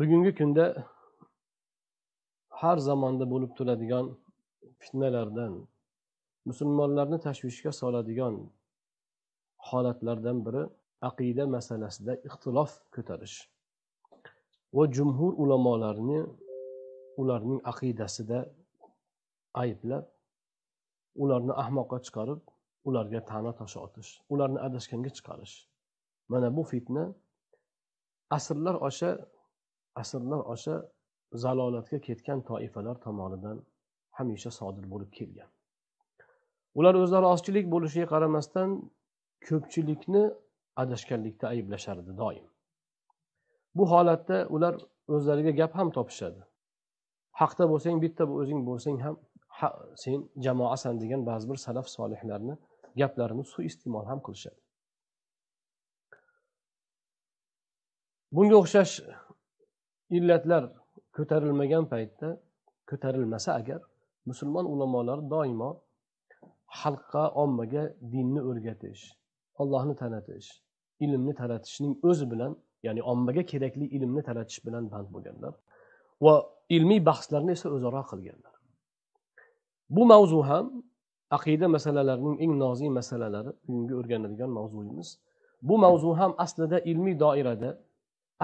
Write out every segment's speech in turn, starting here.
bugungi kunda har zamonda bo'lib turadigan fitnalardan musulmonlarni tashvishga soladigan holatlardan biri aqida masalasida ixtilof ko'tarish va jumhur ulamolarni ularning aqidasida ayblab ularni ahmoqqa chiqarib ularga ta'na tosh otish ularni adashganga chiqarish mana bu fitna asrlar osha asrlar osha zalolatga ketgan toifalar tomonidan hamisha sodir bo'lib kelgan ular o'zlari ozchilik bo'lishiga qaramasdan ko'pchilikni adashganlikda ayblashardi doim bu holatda ular o'zlariga gap ham topishadi haqda bo'lsang bitta o'zing bo'lsang ham ha, sen jamoasan degan ba'zi bir salaf solihlarni gaplarini suiiste'mol ham qilishadi bunga o'xshash illatlar ko'tarilmagan paytda ko'tarilmasa agar musulmon ulamolari doimo xalqqa ommaga dinni o'rgatish ollohni tanitish ilmni taratishning o'zi bilan ya'ni ommaga kerakli ilmni taratish bilan band bo'lganlar va ilmiy bahslarni esa o'zaro qilganlar bu mavzu ham aqida masalalarining eng nozik masalalari bugungi o'rganadigan mavzuyimiz bu mavzu ham aslida ilmiy doirada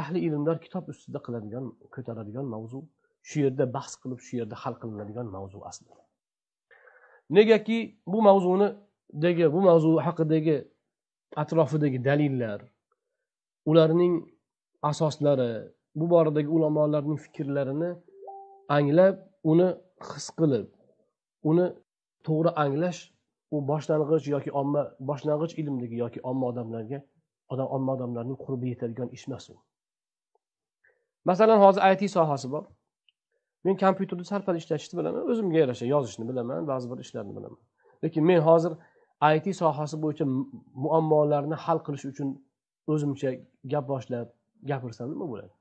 ahli ilmlar kitob ustida qiladigan ko'taradigan mavzu shu yerda bahs qilib shu yerda hal qilinadigan mavzu aslida negaki bu mavzunidagi bu mavzu haqidagi atrofidagi dalillar ularning asoslari bu boradagi ulamolarning fikrlarini anglab uni his qilib uni to'g'ri anglash u boshlang'ich yoki omma boshlang'ich ilmdagi yoki omma odamlarga odam omma odamlarning qurbi yetadigan ish emas u masalan hozir it sohasi bor men kompyuterni sarfada ishlatishni bilaman o'zimga yarasha yozishni bilaman ba'zi bir ishlarni bilaman lekin men hozir it sohasi bo'yicha muammolarni hal qilish uchun o'zimcha gap boshlab gapirsam nima bo'ladi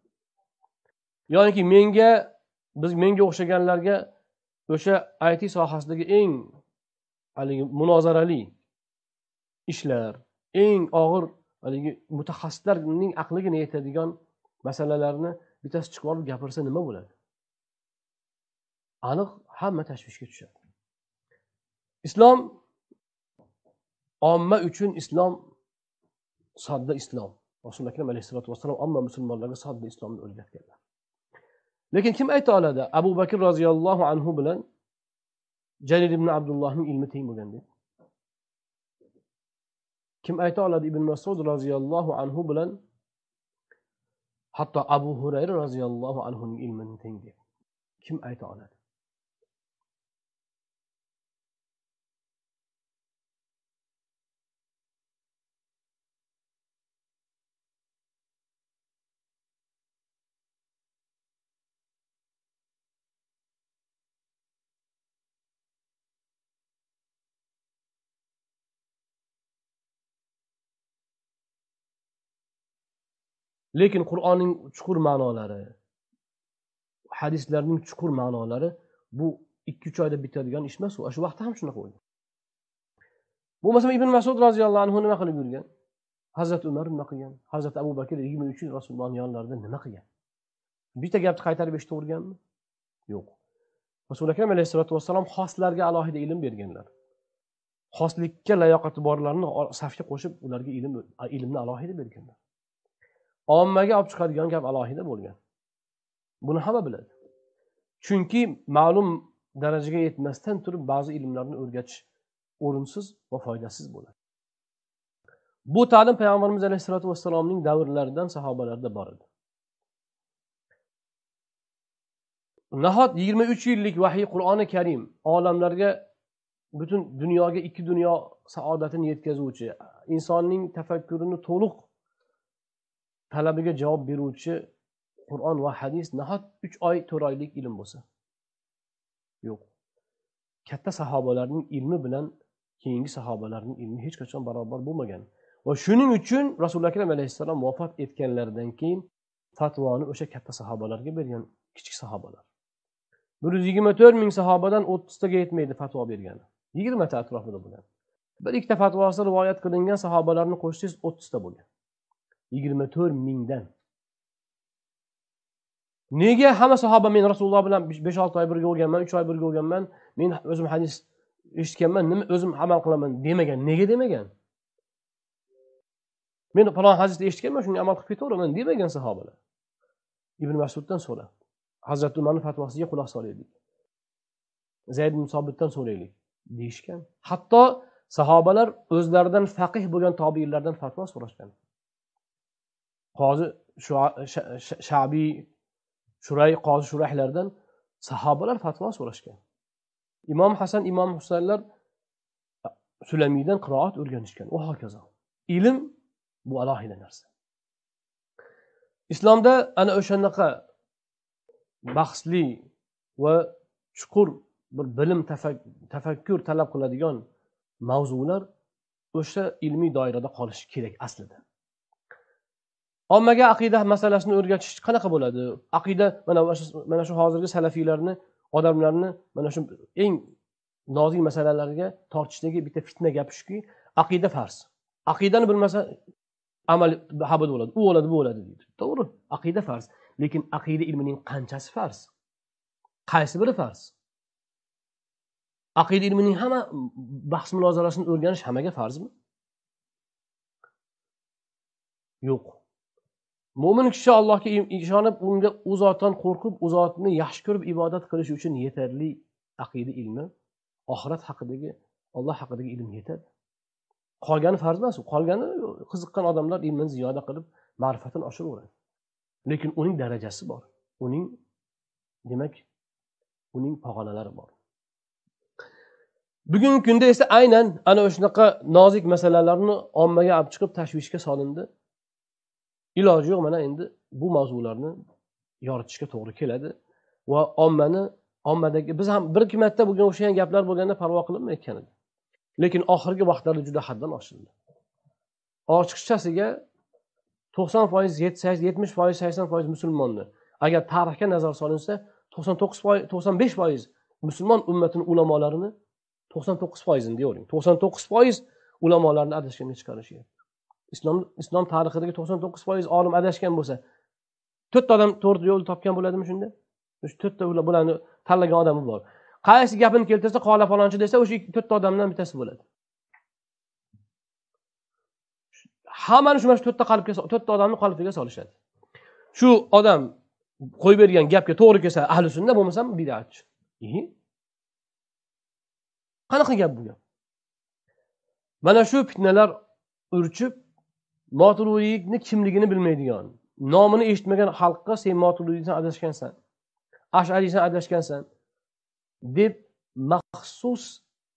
yoki menga biz menga o'xshaganlarga o'sha it sohasidagi eng haligi munozarali ishlar eng og'ir haligi mutaxassislarning aqliga yetadigan masalalarni bittasi chiqib olib gapirsa nima bo'ladi aniq hamma tashvishga tushadi islom omma uchun islom sodda islom rasuli akram alayhisalotu vassalom omma musulmonlarga sodda islomni o'rgatganlar lekin kim ayta oladi abu bakr roziyallohu anhu bilan jalil ibn abdullohning ilmi teng deb kim ayta oladi ibn masud roziyallohu anhu bilan hatto abu hurayra roziyallohu anhuning ilmini teng deb kim ayta oladi lekin qur'onning chuqur ma'nolari hadislarning chuqur ma'nolari bu ikki uch oyda bitadigan ish emas u shu vaqtda ham shunaqa bo'lgan bo'lmasam ibn masud roziyallohu anhu nima qilib yurgan hazrati umar nima qilgan hazrati abu bakr yigirma uch yil rasulullohni yonlarida nima qilgan bitta gapni qaytarib eshitaverganmi yo'q rasuli akram alayhisalotu vassalom xoslarga alohida ilm berganlar xoslikka layoqati borlarni safga qo'shib ularga ilm ilmni alohida berganlar ommaga olib chiqadigan gap alohida bo'lgan buni hamma biladi chunki ma'lum darajaga yetmasdan turib ba'zi ilmlarni o'rgatish o'rinsiz va foydasiz bo'ladi bu ta'lim payg'ambarimiz alayhissalotu vassalomning davrlaridan sahobalarda bor edi nahot yigirma uch yillik vahiy qur'oni karim olamlarga butun dunyoga ikki dunyo saodatini yetkazuvchi insonning tafakkurini to'liq talabiga javob beruvchi qur'on va hadis nahot uch oy to'rt oylik ilm bo'lsa yo'q katta sahobalarning ilmi bilan keyingi sahobalarning ilmi hech qachon barobar bo'lmagan va shuning uchun rasuli akram alayhissalom vafot etganlaridan keyin fatvoni o'sha katta sahobalarga bergan kichik sahobalar bir yuz yigirma to'rt ming sahobadan o'ttiztaga yetmaydi fatvo bergani yigirmata atrofida bo'lgan bir ikkita fatvosi rivoyat qilingan sahobalarni qo'shsangiz o'ttizta bo'lgan yigirma to'rt mingdan nega hamma sahoba men rasululloh bilan besh olti oy birga bo'lganman uch oy birga bo'lganman men o'zim hadis eshitganman nima o'zim amal qilaman demagan nega demagan men falon hadisni eshitganman shunga amal qilib ketaveraman demagan sahobalar ibn masuddan so'ra hazrati umarni fatvosiga quloq solaylik zayd ibn sobitdan so'raylik deyishgan hatto sahobalar o'zlaridan faqih bo'lgan tobeinlardan fatvo so'rashgan qozi shabiy shuray qozi shurayhlardan sahobalar fatvo so'rashgan imom hasan imom husaynlar sulamiydan qiroat o'rganishgan va hokazo ilm bu alohida narsa islomda ana o'shanaqa bahsli va chuqur bir bilim tafakkur talab qiladigan mavzular o'sha ilmiy doirada qolishi kerak aslida ommaga aqida masalasini o'rgatish qanaqa bo'ladi aqida mana mana shu hozirgi salafiylarni odamlarni mana shu eng nozik masalalarga tortishdagi bitta fitna gapi shuki aqida farz aqidani bilmasa amal habad bo'ladi u bo'ladi bu bo'ladi deydi to'g'ri aqida farz lekin aqida ilmining qanchasi farz qaysi biri farz aqida ilmining hamma bahs mulozarasini o'rganish hammaga farzmi yo'q mo'min kishi allohga ishonib unga u zotdan qo'rqib u zotni yaxshi ko'rib ibodat qilish uchun yetarli aqida ilmi oxirat haqidagi olloh haqidagi ilm yetadi qolgani farz emas qolgani qiziqqan odamlar ilmini ziyoda qilib ma'rifatini oshiraveradi lekin uning darajasi bor uning demak uning pog'onalari bor bugungi kunda esa aynan ana shunaqa nozik masalalarni ommaga olib chiqib tashvishga solindi iloji yo'q mana endi bu mavzularni yoritishga to'g'ri keladi va ommani ommadagi biz ham bir ikki marta bo'lgan o'xshagan gaplar bo'lganda parvo qilinmayotgan edi lekin oxirgi vaqtlarda juda haddan oshildi ochiqchasiga to'qson foiz yetmish foiz sakson foiz musulmonni agar tarixga nazar solinsa to'qson to'qqiz foiz to'qson besh foiz musulmon ummatini ulamolarini to'qson to'qqiz foizini deyavering to'qson to'qqiz foiz ulamolarni adashganga chiqarishyapti islom islom tarixidagi to'qson to'qqiz foiz olim adashgan bo'lsa to'rtta odam to'g'ri yo'lni topgan bo'ladimi shunda shu to'rtta bularni tanlagan odami bor qaysi gapini keltirsa qola falonchi desa o'sha to'rtta odamdan bittasi bo'ladi hammani shu mana shu to'rtta qalbga to'rtta odamni qalbiga solishadi shu odam qo'yib bergan gapga to'g'ri kelsa ahli sunna bo'lmasam bidatchi qanaqa gap bu gap mana shu fitnalar urchib motiluviyni kimligini bilmaydigan nomini eshitmagan xalqqa sen motiluviysan adashgansan ashariysan adashgansan deb maxsus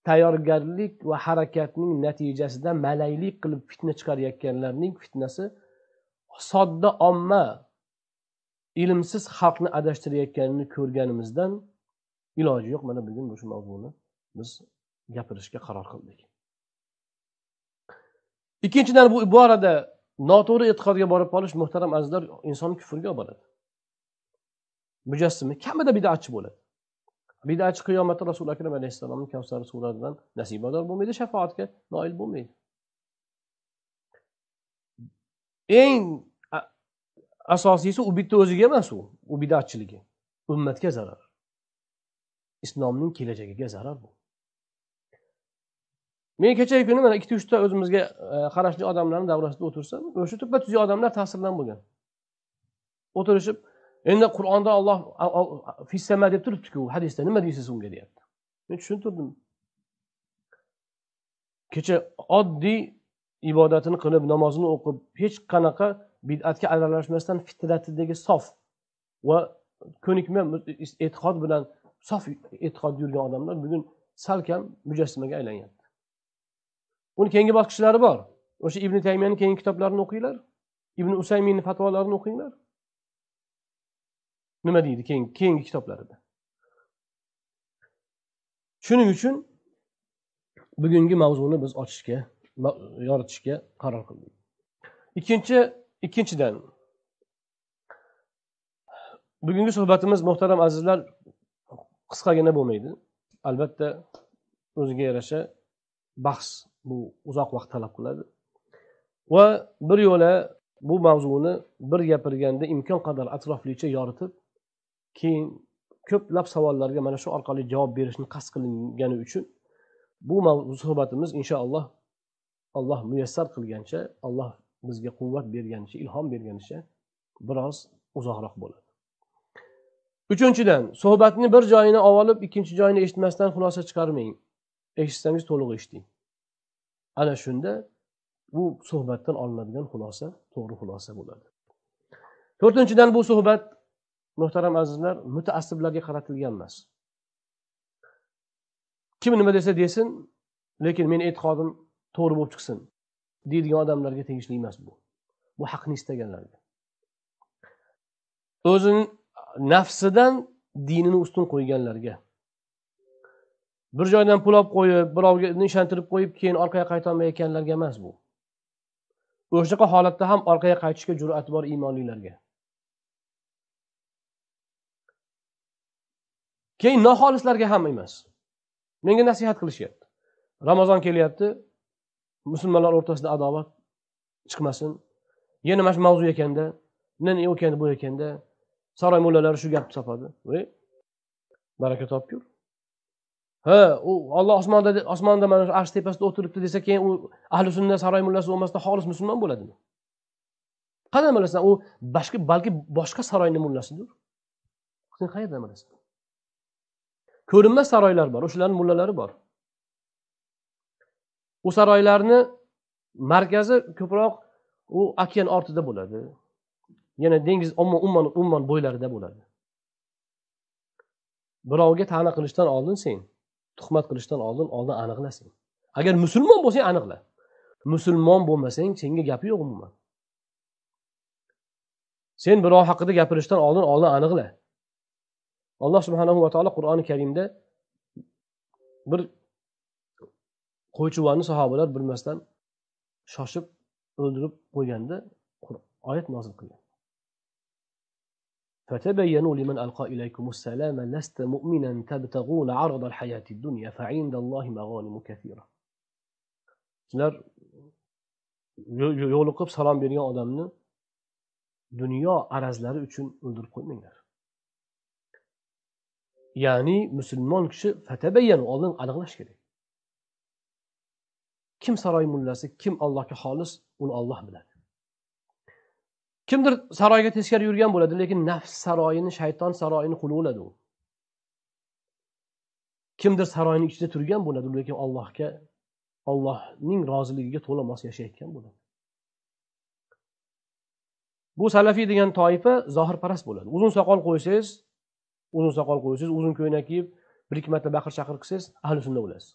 tayyorgarlik va harakatning natijasida malaylik qilib fitna chiqarayotganlarning fitnasi sodda omma ilmsiz xalqni adashtirayotganini ko'rganimizdan iloji yo'q mana bugun shu mavzuni biz gapirishga qaror qildik ikkinchidan bu iborada noto'g'ri e'tiqodga borib qolish muhtaram azizlar insonni kufrga olib boradi mujassimi kamida bidatchi bo'ladi bidatchi qiyomatda rasuli akram alayhissalomni kavsar suvlaridan nasibador bo'lmaydi shafoatga noil bo'lmaydi eng asosiysi u bitta o'ziga emas u u bidatchiligi ummatga zarar islomning kelajagiga zarar bu men kechagi kuni mana ikkita uchta o'zimizga e, qarashli odamlarni davrasida o'tirsam o'sha to'ppa tuzuk odamlar ta'sirdan bo'lgan o'tirishib endi qur'onda olloh fissama deb turibdiku hadisda nima deysiz unga deyapti men tushuntirdim kecha oddiy ibodatini qilib namozini o'qib hech qanaqa bid'atga aralashmasdan fitratidagi sof va ko'nikma e'tiqod bilan sof e'tiqodda yurgan odamlar bugun salkam mujassimaga aylangan uni keyingi bosqichlari bor o'sha ibn taymiyani keyingi kitoblarini o'qinglar ibn usaymiyni fatvolarini o'qinglar nima deydi keyingi keyingi kitoblarida shuning uchun bugungi mavzuni biz ochishga yoritishga qaror qildik ikkinchi ikkinchidan bugungi suhbatimiz muhtaram azizlar qisqagina bo'lmaydi albatta o'ziga yarasha bahs bu uzoq vaqt talab qiladi va bir yo'la bu mavzuni bir gapirganda imkon qadar atroflicha yoritib keyin ko'plab savollarga mana shu orqali javob berishni qasd qilingani uchun bu suhbatimiz inshaalloh alloh muyassar qilgancha alloh bizga quvvat berganicha ilhom berganicha biroz uzoqroq bo'ladi uchinchidan suhbatni bir joyini olib ikkinchi joyini eshitmasdan xulosa chiqarmang eshitsangiz to'liq eshiting ana shunda bu suhbatdan olinadigan xulosa to'g'ri xulosa bo'ladi to'rtinchidan bu suhbat muhtaram azizlar mutaassiblarga qaratilgan emas kim nima desa desin lekin meni e'tiqodim to'g'ri bo'lib chiqsin deydigan odamlarga tegishli emas bu bu haqni istaganlarga o'zini nafsidan dinini ustun qo'yganlarga bir joydan pul olib qo'yib birovga ishontirib qo'yib keyin orqaga qaytolmayotganlarga emas bu o'shanaqa holatda ham orqaga qaytishga jur'ati bor iymonlilarga keyin noxolislarga ham emas menga nasihat qilishyapti ramazon kelyapti musulmonlar o'rtasida adovat chiqmasin yana mana shu mavzu ekanda nima ekanda bu ekanda saroy mullalari shu gapni topadi baraka topgur ha u olloh osmonda osmonda mana shu arsh tepasida o'tiribdi desa keyin u ahli sunna saroy mullasi bo'lmasdan xolis musulmon bo'ladimi qayerdan bilasan u boshqa balki boshqa saroyni mullasidir sen qayerdan bilasan ko'rinmas saroylar bor o'shalarni mullalari bor u saroylarni markazi ko'proq u okean ortida bo'ladi yana dengiz umuman bo'ylarida bo'ladi birovga ta'na qilishdan oldin sen tuhmat qilishdan oldin oldin aniqlasang agar musulmon bo'lsang aniqla musulmon bo'lmasang senga gapi yo'q umuman sen birov haqida gapirishdan oldin oldin aniqla alloh subhanahu va taolo qur'oni karimda bir qo'ychuvonni sahobalar bilmasdan shoshib o'ldirib qo'yganda oyat nozil qilgan فَتَبَيَّنُوا لِمَنْ أَلْقَى إِلَيْكُمُ السَّلَامَ لَسْتَ مُؤْمِنًا تَبْتَغُونَ عَرَضَ الْحَيَاةِ الدُّنْيَا فَعِنْدَ اللّٰهِ مَغَانِمُ كَثِيرًا Sizler yo'liqib salom bergan odamni dunyo arazlari uchun o'ldirib qo'ymanglar ya'ni Müslüman kişi fatabayyan oldin aniqlash kerak kim saroy mullasi kim Allahı xolis uni Allah biladi kimdir saroyga teskari yurgan bo'ladi lekin nafs saroyini shayton saroyini bo'ladi u kimdir saroyni ichida turgan bo'ladi lekin ollohga ollohning roziligiga to'la mos yashayotgan bo'ladi bu salafiy degan toifa zohirparast bo'ladi uzun soqol qo'ysangiz uzun soqol qo'ysangiz uzun ko'ylak kiyib bir ikki marta baqir chaqir qilsangiz ahli sunna bo'lasiz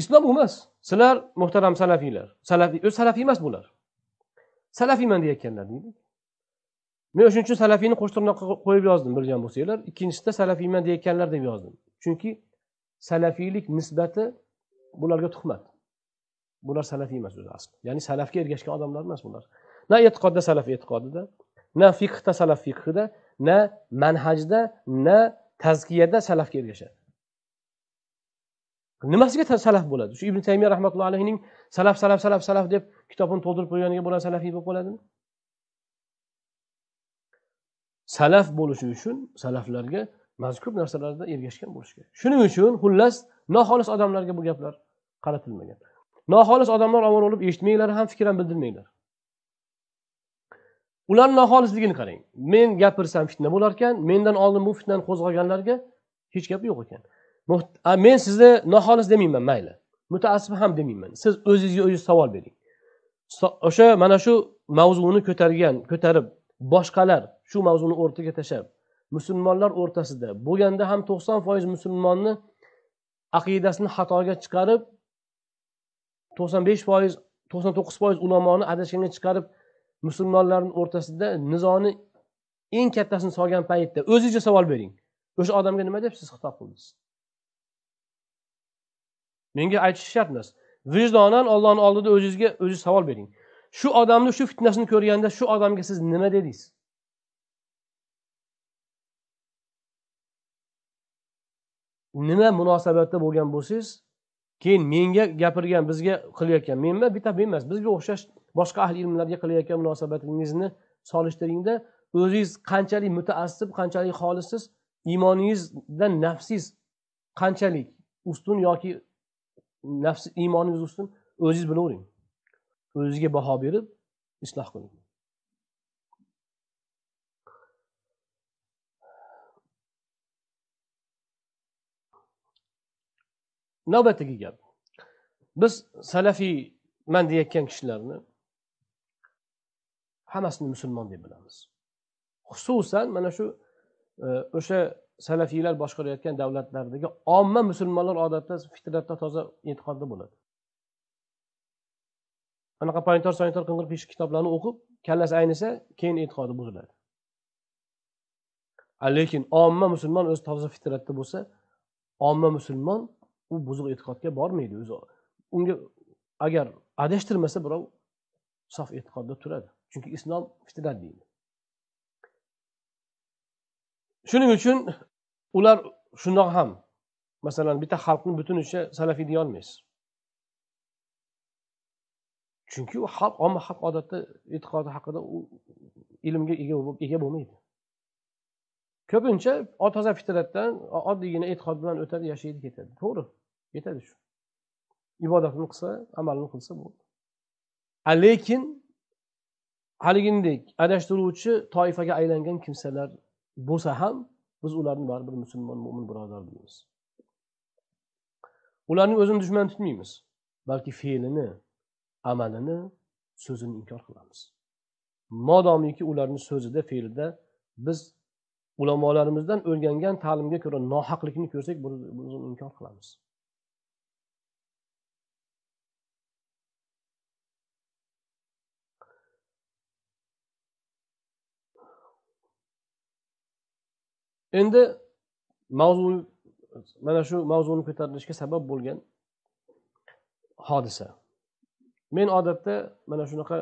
islom emas sizlar muhtaram salafiylar salafiy o'zi salafiy emas bular salafiyman deyayotganlar deydi men o'shaning uchun salafiyni qo'sh qo'yib yozdim bilgan bo'lsanglar ikkinchisida salafiyman deyayotganlar deb yozdim chunki salafiylik nisbati bularga tuhmat bular salafiy emas o'zi asli ya'ni salafga ergashgan odamlar emas bular na e'tiqodda salaf e'tiqodida na fiqhda salaf fiqhida na manhajda na tazkiyada salafga ergashadi nimasiga salaf bo'ladi shu ibn taymiya rahmatullohi alayhining salaf salaf salaf salaf deb kitobini to'ldirib qo'yganiga bular salafiy bo'lib qoladimi salaf bo'lishi uchun salaflarga mazkur narsalarda ergashgan bo'lish kerak shuning uchun xullas noxolis odamlarga bu gaplar qaratilmagan noxolis odamlar omon bo'lib eshitmanglar ham fikr ham bildirmanglar ularni noxolisligini qarang men gapirsam fitna bo'larkan mendan oldin bu fitnani qo'zg'aganlarga hech gap yo'q ekan men sizni noxolis demayman mayli mutaassib ham demayman siz o'zingizga o'zingiz savol bering o'sha mana shu mavzuni ko'targan ko'tarib boshqalar shu mavzuni o'rtaga tashlab musulmonlar o'rtasida bo'lganda ham to'qson foiz musulmonni aqidasini xatoga chiqarib to'qson besh foiz to'qson to'qqiz foiz ulamoni adashganga chiqarib musulmonlarni o'rtasida nizoni eng kattasini solgan paytda o'zizcha savol bering o'sha odamga nima deb siz xitob qildingiz menga aytishi shart emas vijdonan ollohni oldida o'zingizga o'zi savol bering shu odamni shu fitnasini ko'rganda shu odamga siz nima dedingiz nima munosabatda bo'lgan bo'lsangiz keyin menga gapirgan bizga qilayotgan menma bitta men emas bizga o'xshash boshqa ahli ilmlarga qilayotgan munosabatingizni solishtiringda o'zingiz qanchalik mutaassib qanchalik xolissiz iymoningizdan nafsingiz qanchalik ustun yoki nafs iymoningiz ustun o'zingiz bilavering o'zizga baho berib isloh qiling navbatdagi gap biz salafiyman deyayotgan kishilarni hammasini musulmon deb bilamiz xususan mana shu e, o'sha salafiylar boshqarayotgan davlatlardagi omma musulmonlar odatda fitratda toza e'tiqodda bo'ladi anaqa poyintor soyintor qing'ir qiyshiq kitoblarni o'qib kallasi aynisa keyin e'tiqodi buziladi lekin omma musulmon o'zi toza fitratda bo'lsa omma musulmon u buzuq e'tiqodga bormaydi o'zi unga agar adashtirmasa birov sof e'tiqodda turadi chunki islom fitrat deydi shuning uchun ular shundoq ham masalan bitta xalqni butunicha salafiy deyolmaysiz chunki u xalq omma xalq odatda e'tiqodi haqida u ilmga ega bo'lmaydi ko'pincha toza fitratdan oddiygina e'tiqod bilan o'tadi yashaydi ketadi to'g'ri yetadi shu ibodatini qilsa amalini qilsa bo'ldi lekin haligindek adashtiruvchi toifaga aylangan kimsalar bo'lsa ham biz ularni baribir musulmon mo'min birodar deymiz ularni o'zini dushman tutmaymiz balki fe'lini amalini so'zini inkor qilamiz modomiki ularni so'zida fe'lida biz ulamolarimizdan o'rgangan ta'limga ko'ra nohaqlikni ko'rsak buni inkor qilamiz endi mavzu mana shu mavzuni ko'tarilishiga sabab bo'lgan hodisa men odatda mana shunaqa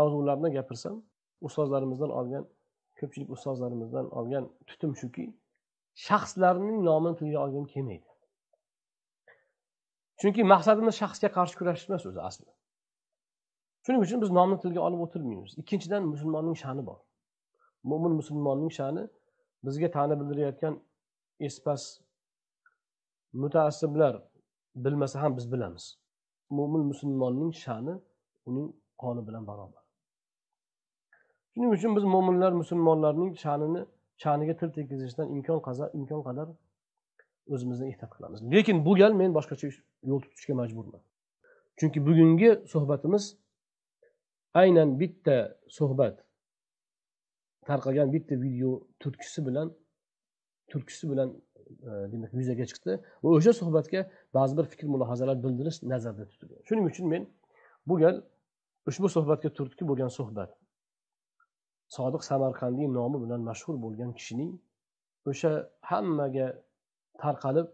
mavzularni gapirsam ustozlarimizdan olgan ko'pchilik ustozlarimizdan olgan tutum shuki shaxslarning nomini tilga olgim kelmaydi chunki maqsadimiz shaxsga qarshi kurashish emas o'zi asli shuning uchun biz nomni tilga olib o'tirmaymiz ikkinchidan musulmonning sha'ni bor mo'min musulmonning sha'ni bizga ta'na bildirayotgan espas mutaassiblar bilmasa ham biz bilamiz mo'min musulmonning sha'ni uning qoni bilan barobar shuning uchun biz mo'minlar musulmonlarning sha'nini sha'niga til tekizishdan imkon qadar imkon qadar o'zimizni ehtiyot qilamiz lekin bu gal men boshqacha yo'l tutishga majburman chunki bugungi suhbatimiz aynan bitta suhbat tarqagan bitta video turkisi bilan turkisi bilan e, demak yuzaga chiqdi va o'sha suhbatga ba'zi bir fikr mulohazalar bildirish nazarda tutilgan shuning uchun men bu gal ushbu suhbatga turtki bo'lgan suhbat sodiq samarqandiy nomi bilan mashhur bo'lgan kishining o'sha hammaga tarqalib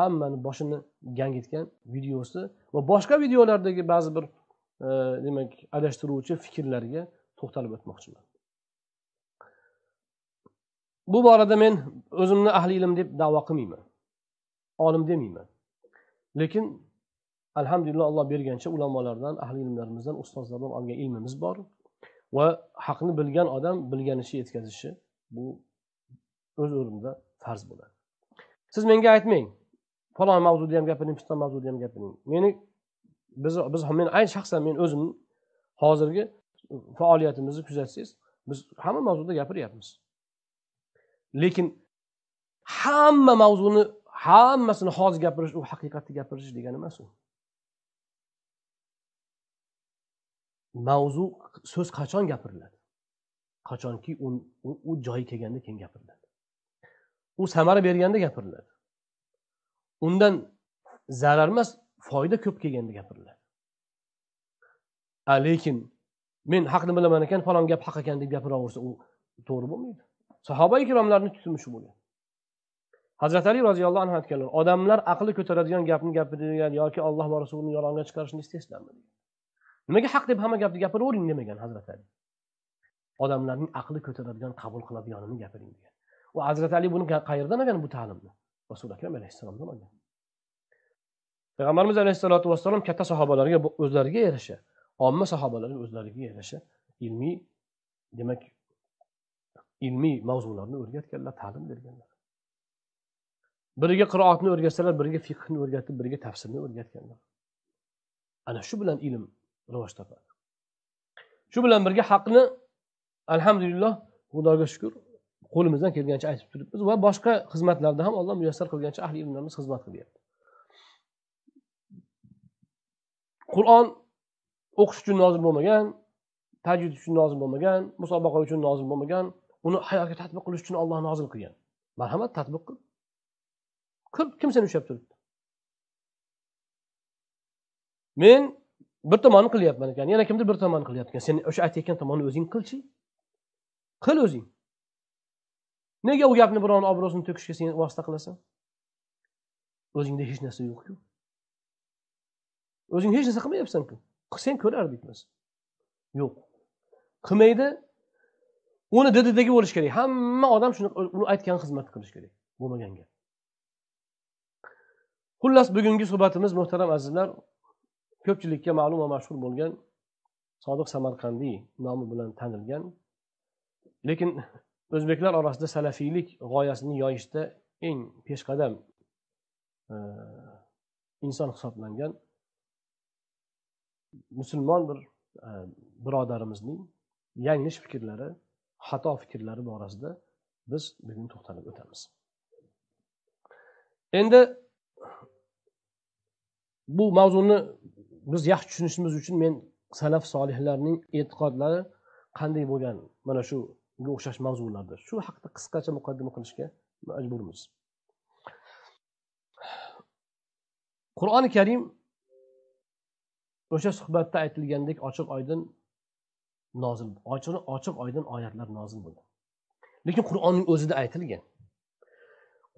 hammani boshini gangitgan videosi va boshqa videolardagi ba'zi bir e, demak adashtiruvchi fikrlarga to'xtalib o'tmoqchiman bu borada men o'zimni ahli ilm deb davo qilmayman olim demayman lekin alhamdulillah alloh bergancha ulamolardan ahli ilmlarimizdan ustozlardan olgan ilmimiz bor va haqni bilgan odam bilganicha yetkazishi bu o'z o'rnida farz bo'ladi siz menga aytmang falon mavzuda ham gapiring piston mavzuda ham gapiring meni biz biz men ayni shaxsan men o'zimni hozirgi faoliyatimizni kuzatsangiz biz hamma mavzuda gapiryapmiz lekin hamma mavzuni hammasini hozir gapirish u haqiqatni gapirish degani emas u mavzu so'z qachon gapiriladi qachonki u joyi kelganda keyin gapiriladi u samara berganda gapiriladi undan zarar emas foyda ko'p kelganda gapiriladi lekin men haqni bilaman ekan falon gap haq ekan deb gapiraversa u to'g'ri bo'lmaydi sahoba ikromlarni tutmishi bo'lgan hazrati ali roziyallohu anhu aytganlar odamlar aqli ko'taradigan gapni gapirgan yoki alloh va rasulini yolg'onga chiqarishni istaysizlarmi nimaga haq deb hamma gapni gapiravering demagan hazrati ali odamlarning aqli ko'taradigan qabul qiladiganini gapiring degan u hazrati ali buni qayerdan olgan bu ta'limni rasul akram alayhissalomdan olgan payg'ambarimiz alayhissalotu vassalom katta sahobalarga o'zlariga yarasha omma sahobalarga o'zlariga yarasha ilmiy demak ilmiy mavzularni o'rgatganlar ta'lim berganlar biriga qiroatni o'rgatsalar biriga fiqhni o'rgatib biriga tafsirni o'rgatganlar ana shu bilan ilm rivoj topadi shu bilan birga haqni alhamdulillah xudoga shukur qo'limizdan kelgancha aytib turibmiz va boshqa xizmatlarda ham alloh muyassar qilgancha ahli ilmlarimiz xizmat qilyapti qur'on o'qish uchun nozil bo'lmagan tajvid uchun nozil bo'lmagan musobaqa uchun nozil bo'lmagan uni hayotga tatbiq qilish uchun olloh nozil qilgan marhamat tatbiq qil ko'p kim seni ushlab turibdi men bir tomonni qilyapman ekan yana kimdir bir tomonni qilyapti sen o'sha aytayotgan tomonni o'zing qilchi qil o'zing nega u gapni birovni obro'sini to'kishga sen vosita qilasan o'zingda hech narsa yo'qku o'zing hech narsa qilmayapsanku sen ko'rardik yo'q qilmaydi uni dididagi bo'lishi kerak hamma odam shuni uni aytgan xizmat qilishi kerak bo'lmagan gap xullas bugungi suhbatimiz muhtaram azizlar ko'pchilikka ma'lum va mashhur bo'lgan sodiq samarqandiy nomi bilan tanilgan lekin o'zbeklar orasida salafiylik g'oyasini yoyishda eng peshqadam e, inson hisoblangan musulmon bir e, birodarimizning yanglish fikrlari xato fikrlari borasida biz bugun to'xtalib o'tamiz endi bu mavzuni biz yaxshi tushunishimiz uchun men salaf solihlarning e'tiqodlari qanday bo'lgan mana shu bunga o'xshash mavzularda shu haqida qisqacha muqaddima qilishga majburmiz qur'oni karim o'sha suhbatda aytilgandek ochiq oydin nozil ochiq ochiq oydin oyatlar nozil bo'lgan lekin qur'onning o'zida aytilgan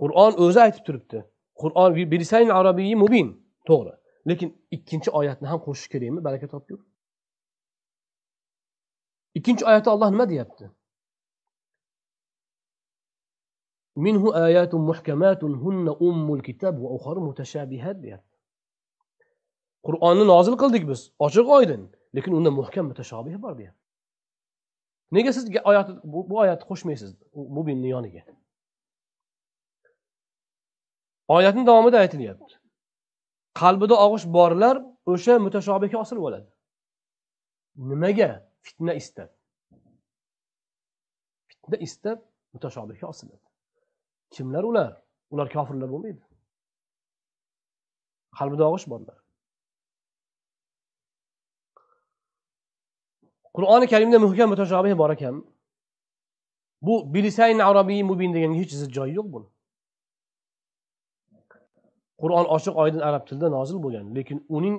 qur'on o'zi aytib turibdi qur'on arabiy mubin to'g'ri lekin ikkinchi oyatni ham qo'shish kerakmi baraka topgur ikkinchi oyatda olloh nima deyapti minhu ayatun muhkamatun hunna ummul kitob va mutashabihat deyapti qur'onni nozil qildik biz ochiq oydin lekin unda muhkam mutashobih bor bu yerda nega siz oyatni bu oyatni qo'shmaysiz mubinni yoniga oyatni davomida aytilyapti qalbida og'ish borlar o'sha mutashobihga osilib oladi nimaga fitna istab fitna istab mutashobihga osiladi kimlar ular ular kofirlar bo'lmaydi qalbida og'ish borlar qur'oni karimda muhkam mutashobih bor ekan bu bilisayn arabiy mubin degan hech zid joyi yo'q buni qur'on ochiq oydin arab tilida nozil bo'lgan lekin uning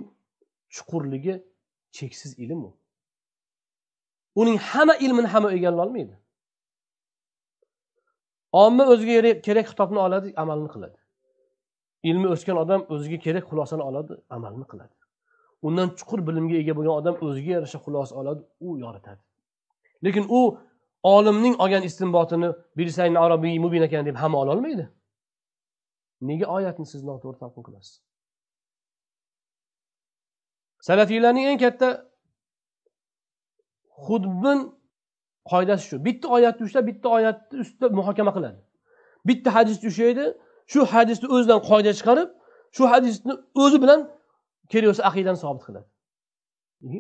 chuqurligi cheksiz ilm u uning hamma ilmini hamma olmaydi omma o'ziga kerak kitobni oladi amalni qiladi ilmi o'sgan odam o'ziga kerak xulosani oladi amalni qiladi undan chuqur bilimga ega bo'lgan odam o'ziga yarasha xulosa oladi u yoritadi lekin u olimning olgan istinbotini bilisayn arabiy mubin ekan deb hamma ololmaydi nega oyatni siz noto'g'ri talqin qilasiz salafiylarning eng katta xudbin qoidasi shu bitta oyatni ushlab bitta oyatni ustida muhokama qiladi bitta hadisni ushlaydi shu hadisni o'zidan qoida chiqarib shu hadisni o'zi bilan kerak bo'lsa aqidani sobit qiladi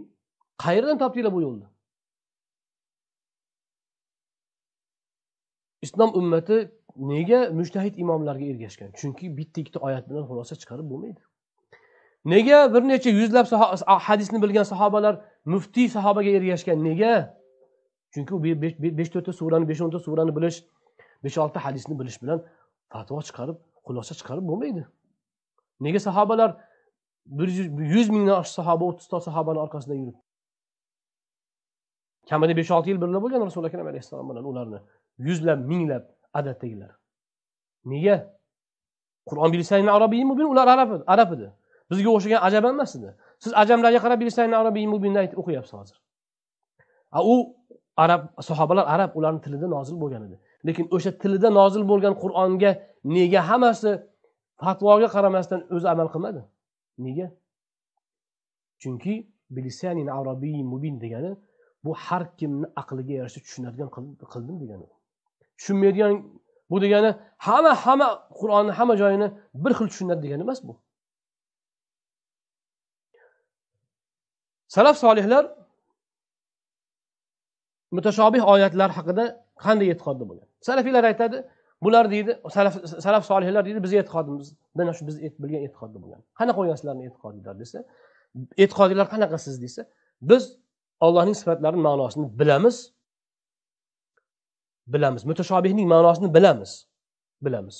qayerdan topdinglar bu yo'lni islom ummati nega mushtahid imomlarga ergashgan chunki bitta ikkita oyat bilan xulosa chiqarib bo'lmaydi nega bir necha yuzlab hadisni bilgan sahobalar muftiy sahobaga ergashgan nega chunki u besh to'rtta surani besh o'nta surani bilish besh olti hadisni bilish bilan fatvo chiqarib xulosa chiqarib bo'lmaydi nega sahobalar bir yuz mingdan oshiq sahoba o'ttizta sahobani orqasidan yuribdi kamida besh olti yil birga bo'lgan rasuli akram alayhissalom bilan ularni yuzlab minglab adatdagilar nega qur'on bilisayn arabiy mubin ular arab arab edi bizga o'xshagan ajab emas edi siz ajamlarga qarab bilisayn arabiy mubinni o'qiyapsiz hozir a u arab sahobalar arab ularni tilida nozil bo'lgan edi lekin o'sha tilida nozil bo'lgan qur'onga nega hammasi fatvoga qaramasdan o'zi amal qilmadi nega chunki mubin degani bu har kimni aqliga yarasha tushunadigan qildim degani tushunmaydigan bu degani hamma hamma qur'onni hamma joyini bir xil tushunadi degani emas bu salaf solihlar mutashobih oyatlar haqida qanday e'tiqodda bo'lgan salafiylar aytadi bular deydi salaf salaf solihlar deydi bizni e'tiqodimiz mana shu biz bilgan e'tiqodda bo'lgan qanaqa bo'lgan sizlarni e'tiqodinglar desa e'tiqodinglar qanaqa siz desa biz ollohning sifatlarini ma'nosini bilamiz bilamiz mutashobihning ma'nosini bilamiz bilamiz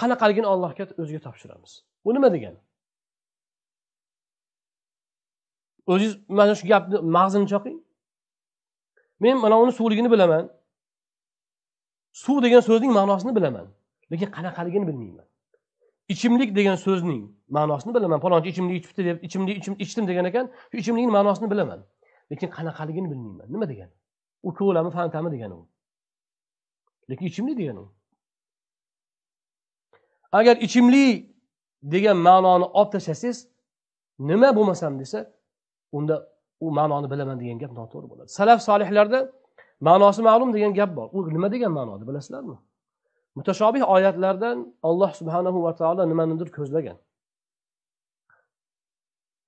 qanaqaligini allohga o'ziga topshiramiz bu nima degani o'zingiz mana shu gapni mag'zini choqing men mana uni suvligini bilaman suv degan so'zning ma'nosini bilaman lekin qanaqaligini bilmayman ichimlik degan so'zning ma'nosini bilaman palonchi ichimlik ichibdi deb ichimlik ichdim degan ekan shu ichimlikni ma'nosini bilaman lekin qanaqaligini bilmayman nima degani u ko'lami fantami degani u lekin ichimlik degani u agar ichimlik degan ma'noni olib tashlasangiz nima bo'lmasam desa unda u ma'noni bilaman degan gap noto'g'ri bo'ladi salaf solihlarda ma'nosi ma'lum degan gap bor u nima degan ma'noda bilasizlarmi mutashobih oyatlardan alloh subhanahu va taolo nimanidir ko'zlagan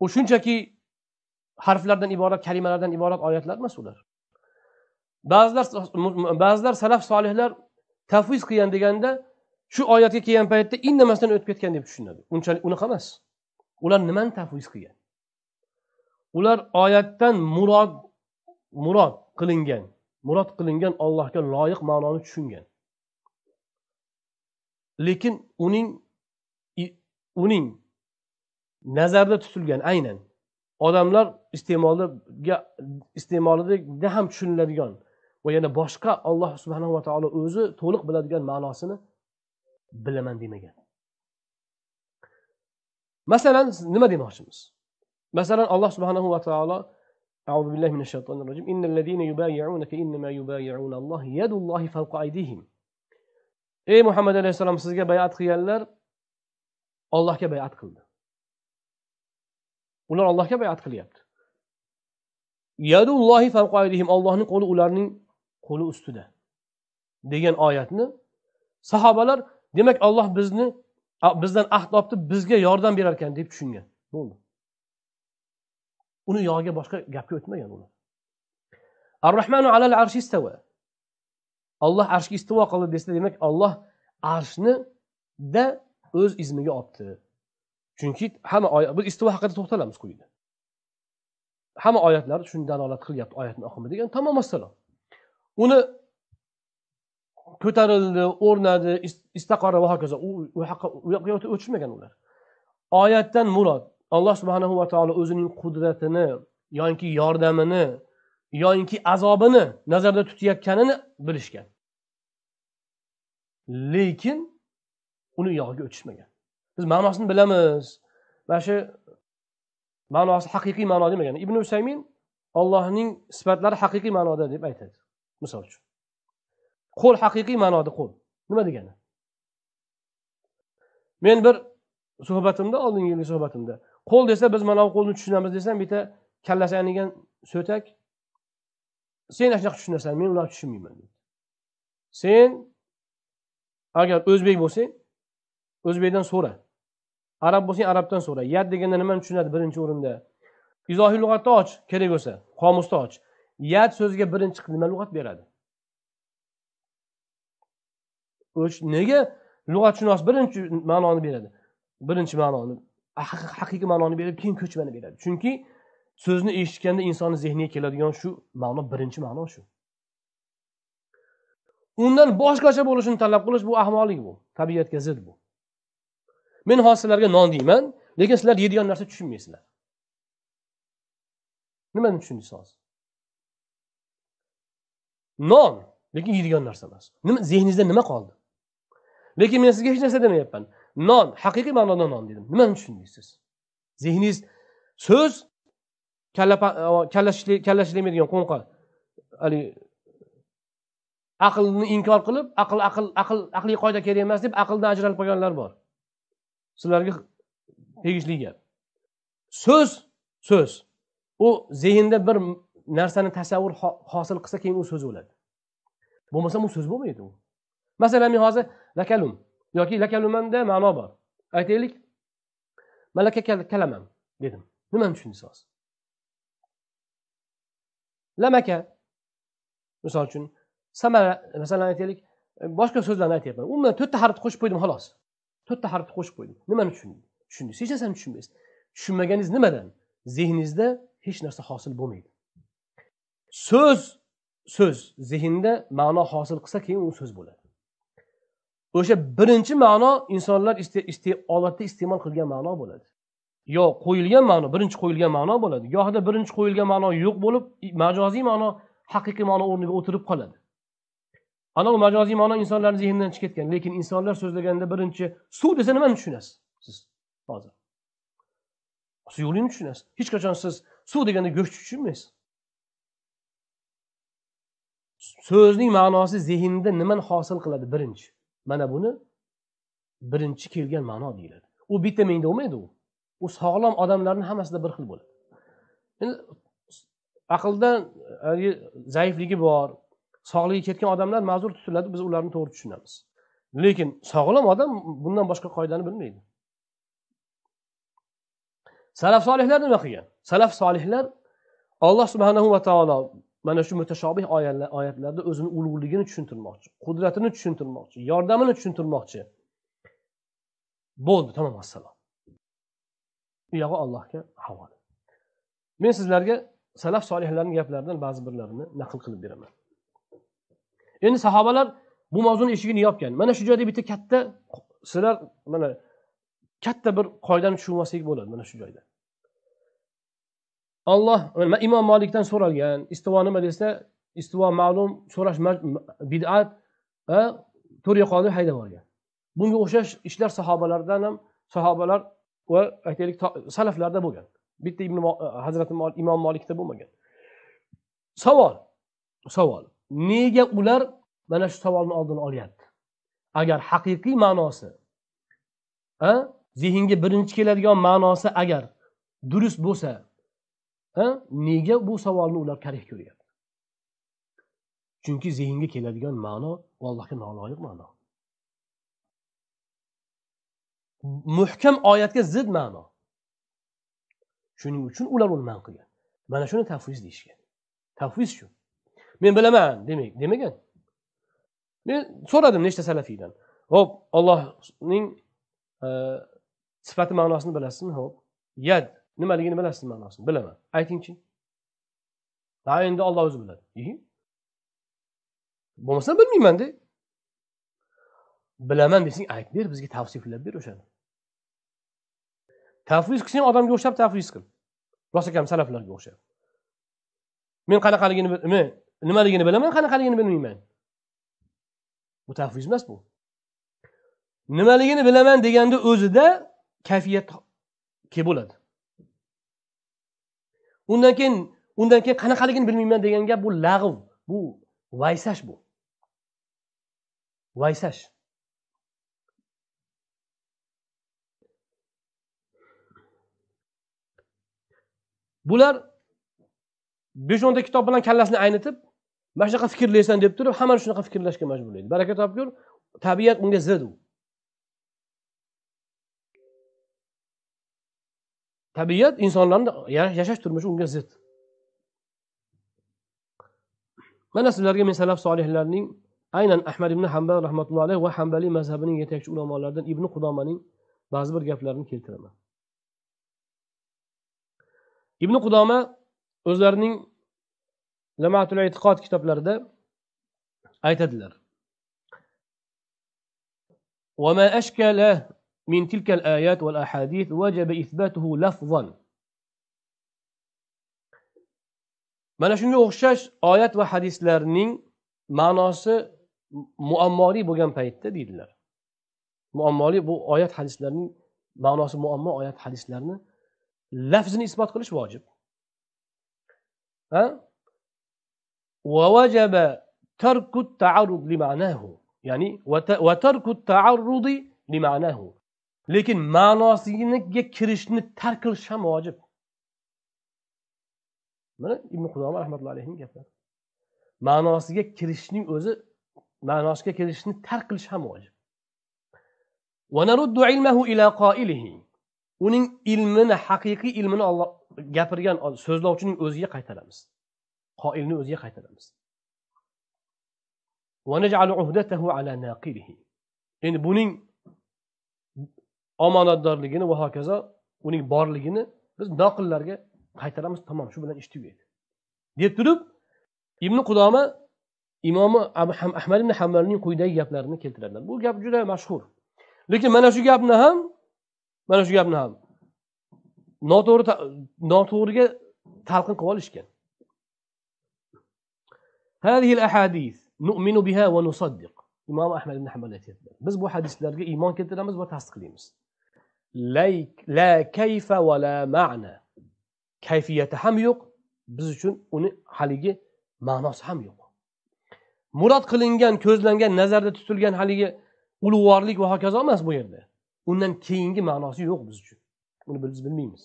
u shunchaki harflardan iborat kalimalardan iborat oyatlar emas ular ba'zilar ba'zilar salaf solihlar tafviz qilgan deganda shu oyatga kelgan paytda indamasdan o'tib ketgan deb tushunadi unchalik unaqa emas ular nimani tafviz qilgan ular oyatdan murod murod qilingan murod qilingan ollohga loyiq ma'noni tushungan lekin uning uning nazarda tutilgan aynan odamlar iste'moliga iste'molida ham tushuniladigan va yana boshqa olloh subhanava taolo o'zi to'liq biladigan ma'nosini bilaman demagan masalan nima demoqchimiz masalan alloh subhanahu va taolo أعوذ بالله من الشيطان الرجيم إن الذين يبايعونك إنما يبايعون الله يد الله فوق أيديهم خيالر الله كي بيعت bayat qilganlar الله كي بيعت ular يد الله فوق أيديهم الله نقول ularning قول ustida degan oyatni sahobalar demak olloh bizni bizdan ahd olib bizga yordam berar ekan deb tushungan bo'ldi uni yog'iga boshqa gapga o'tmagan uni ar rahmanu alal arshi istava olloh arshga istivo qildi desa demak olloh arshni da o'z izmiga olibdi chunki hamma oyat biz istivo haqida to'xtalamiz quyida hamma oyatlar shuni dalolat qilyapti oyatni oqimi degan tamom vassalom uni ko'tarildi o'rnadi istaqora va hokazo u yoqqa o'tishmagan ular oyatdan murod alloh subhanahu va taolo o'zining qudratini yoki yordamini yoinki azobini nazarda tutayotganini bilishgan lekin uni yog'iga o'tishmagan biz ma'nosini bilamiz mana shu ma'nosi haqiqiy ma'no demagan ibn usaymin ollohning sifatlari haqiqiy ma'noda deb aytadi misol uchun qo'l haqiqiy ma'noda qo'l nima degani men bir suhbatimda oldingi yilgi suhbatimda qo'l desa biz mana bu qo'lni tushunamiz desam bitta kallasi aynigan so'tak sen ana shunaqa tushunasan men ularni tushunmayman sen agar o'zbek bo'lsang o'zbekdan so'ra arab bo'lsang arabdan so'ra yad deganda nimani tushunadi birinchi o'rinda izohiy lug'atni och kerak bo'lsa qomusni och yad so'ziga birinchi nima lug'at beradi nega lug'atshunos birinchi ma'noni beradi birinchi ma'noni haqiqiy ma'noni berib keyin ko'chmani beradi chunki so'zni eshitganda insonni zehniga keladigan shu ma'no birinchi ma'no shu undan boshqacha bo'lishini talab qilish bu ahmoqlik bu tabiatga zid bu men hozir sizlarga non deyman lekin sizlar yeydigan narsa tushunmaysizlar nimani tushundingiz hozir non lekin yeydigan narsa emas nima zehningizda nima qoldi lekin men sizga hech narsa demayapman non haqiqiy ma'noda non dedim nimani tushundingiz siz zehningiz so'z kalla kallashlaymaydigan haligi aqlni inkor qilib aql aql aql aqliy qoida kerak emas deb aqldan ajralib qolganlar bor sizlarga tegishli gap so'z so'z u zehnda bir narsani tasavvur hosil qilsa keyin u so'z bo'ladi bo'lmasa u so'z bo'lmaydi u masalan men hozir lakalum yoki lakalumanda ma'no bor aytaylik malaka kalamam dedim nimani tushundingiz hozir lamaka misol uchun samara masalan aytaylik boshqa so'zlarni aytyapman umuman to'rtta harfni qo'shib qo'ydim xolos to'rtta harfni qo'shib qo'ydim nimani tushundingiz tushundingiz hech narsani tushunmaysiz tushunmaganingiz nimadan zehningizda hech narsa hosil bo'lmaydi so'z so'z zehnda ma'no hosil qilsa keyin u so'z bo'ladi o'sha birinchi ma'no insonlar odatda iste'mol qilgan ma'no bo'ladi yo qo'yilgan ma'no birinchi qo'yilgan ma'no bo'ladi gohida birinchi qo'yilgan ma'no yo'q bo'lib majoziy ma'no haqiqiy ma'no o'rniga o'tirib qoladi ana u majoziy ma'no insonlarni zehnidan chiqib ketgan lekin insonlar so'zlaganda birinchi suv desa nimani tushunasiz siz hozir suyuqlikni tushunasiz hech qachon siz suv deganda go'sht tushunmaysiz so'zning ma'nosi zehnda nimani hosil qiladi birinchi mana buni birinchi kelgan ma'no deyiladi u bitta mingda bo'lmaydi u u sog'lom odamlarni hammasida bir xil bo'ladi endi aqlda zaifligi bor sog'ligi ketgan odamlar ma'zur tutiladi biz ularni to'g'ri tushunamiz lekin sog'lom odam bundan boshqa qoidani bilmaydi salaf solihlar nima qilgan salaf solihlar alloh subhanahu va taolo mana shu mutashobih oyatlarda o'zini ulug'ligini tushuntirmoqchi qudratini tushuntirmoqchi yordamini tushuntirmoqchi bo'ldi tamom vassalom u yog'i allohga havola men sizlarga salaf solihlarni gaplaridan ba'zi birlarini naql qilib beraman endi sahobalar bu mavzuni eshigini yopgan mana shu joyda bitta katta sizlar mana katta bir qoidani tushunmaslik bo'ladi mana shu joyda olloh imom molikdan so'ralgan istivo nima desa istivo ma'lum so'rash bidat va to'ryoqolni haydab yuborgan bunga o'xshash ishlar sahobalardan ham sahobalar va aytaylik salaflarda bo'lgan bitta ibn hazrati imom molikda bo'lmagan savol savol nega ular mana shu savolni oldini olyapti agar haqiqiy ma'nosi zehnga birinchi keladigan ma'nosi agar durust bo'lsa nega bu savolni ular karih ko'ryapti chunki zehnga keladigan ma'no allohga noloyiq ma'no muhkam oyatga zid ma'no shuning uchun ular uni man qilgan mana shuni tafviz deyishgan tafviz shu men bilaman demak demagan men so'radim nechta salafiydan ho'p ollohning e, sifati ma'nosini bilasizmi ho'p yad nimaligini bilasiz ma'nosini bilaman aytingchi ha endi olloh o'zi biladi bo'lmasa bilmaymanda bilaman desang ayt ber bizga tavsiflab ber o'shani tafviz qilsang odamga o'xshab tafviz qil rosa kam salaflarga o'xshab men qanaqaligini men nimaligini bilaman qanaqaligini bilmayman bu tafviz emas bu nimaligini bilaman deganda o'zida kayfiyat bo'ladi undan keyin undan keyin qanaqaligini bilmayman degan gap bu lag'v bu vaysash bu vaysash bular besh o'nta kitob bilan kallasini aynitib mana shunaqa fikrlaysan deb turib hammani shunaqa fikrlashga majburlaydi baraka topgur tabiat unga zid u tabiat insonlarni yashash turmushi unga zid mana sizlarga men salaf solihlarning aynan ahmad ibn hambal rahmatullohi alayhi va hambaliy mazhabining yetakchi ulamolaridan ibn qudomaning ba'zi bir gaplarini keltiraman ibn qudoma o'zlarining lamatul e'tiqod kitoblarida aytadilar من تلك الآيات والأحاديث وجب إثباته لفظا من أشنو أخشاش آيات وحديث لرنين معناس مؤمالي بغن بيت تديد لر مؤمالي بو آيات حديث لرنين معناس مؤمال آيات حديث لرن لفظ إثبات كلش واجب ها؟ ووجب ترك التعرض لمعناه يعني وترك التعرض لمعناه lekin ma'nosiga kirishni tark qilish ham vojib mana ibn qudoma rahmatullohi gaplari ma'nosiga kirishning o'zi ma'nosiga kirishni tark qilish ham vojib uning ilmini haqiqiy ilmini olloh gapirgan so'zlovchining o'ziga qaytaramiz qoilni o'ziga qaytaramiz endi buning omonatdorligini va hokazo uning borligini biz noqillarga qaytaramiz tamom shu bilan ish tugaydi deb turib ibn qudoma imomi ahmad ibn hammalning quyidagi gaplarini keltiradilar bu gap juda mashhur lekin mana shu gapni ham mana shu gapni ham noto'g'ri noto'g'riga talqin qilib olishgan imom ahmad ibn hambal aytyaptilar biz bu hadislarga iymon keltiramiz va tasdiqlaymiz la kayfa va la ma'na kayfiyati ham yo'q biz uchun uni haligi ma'nosi ham yo'q murod qilingan ko'zlangan nazarda tutilgan haligi ulug'vorlik va hokazo emas bu yerda undan keyingi ma'nosi yo'q biz uchun uni biz bilmaymiz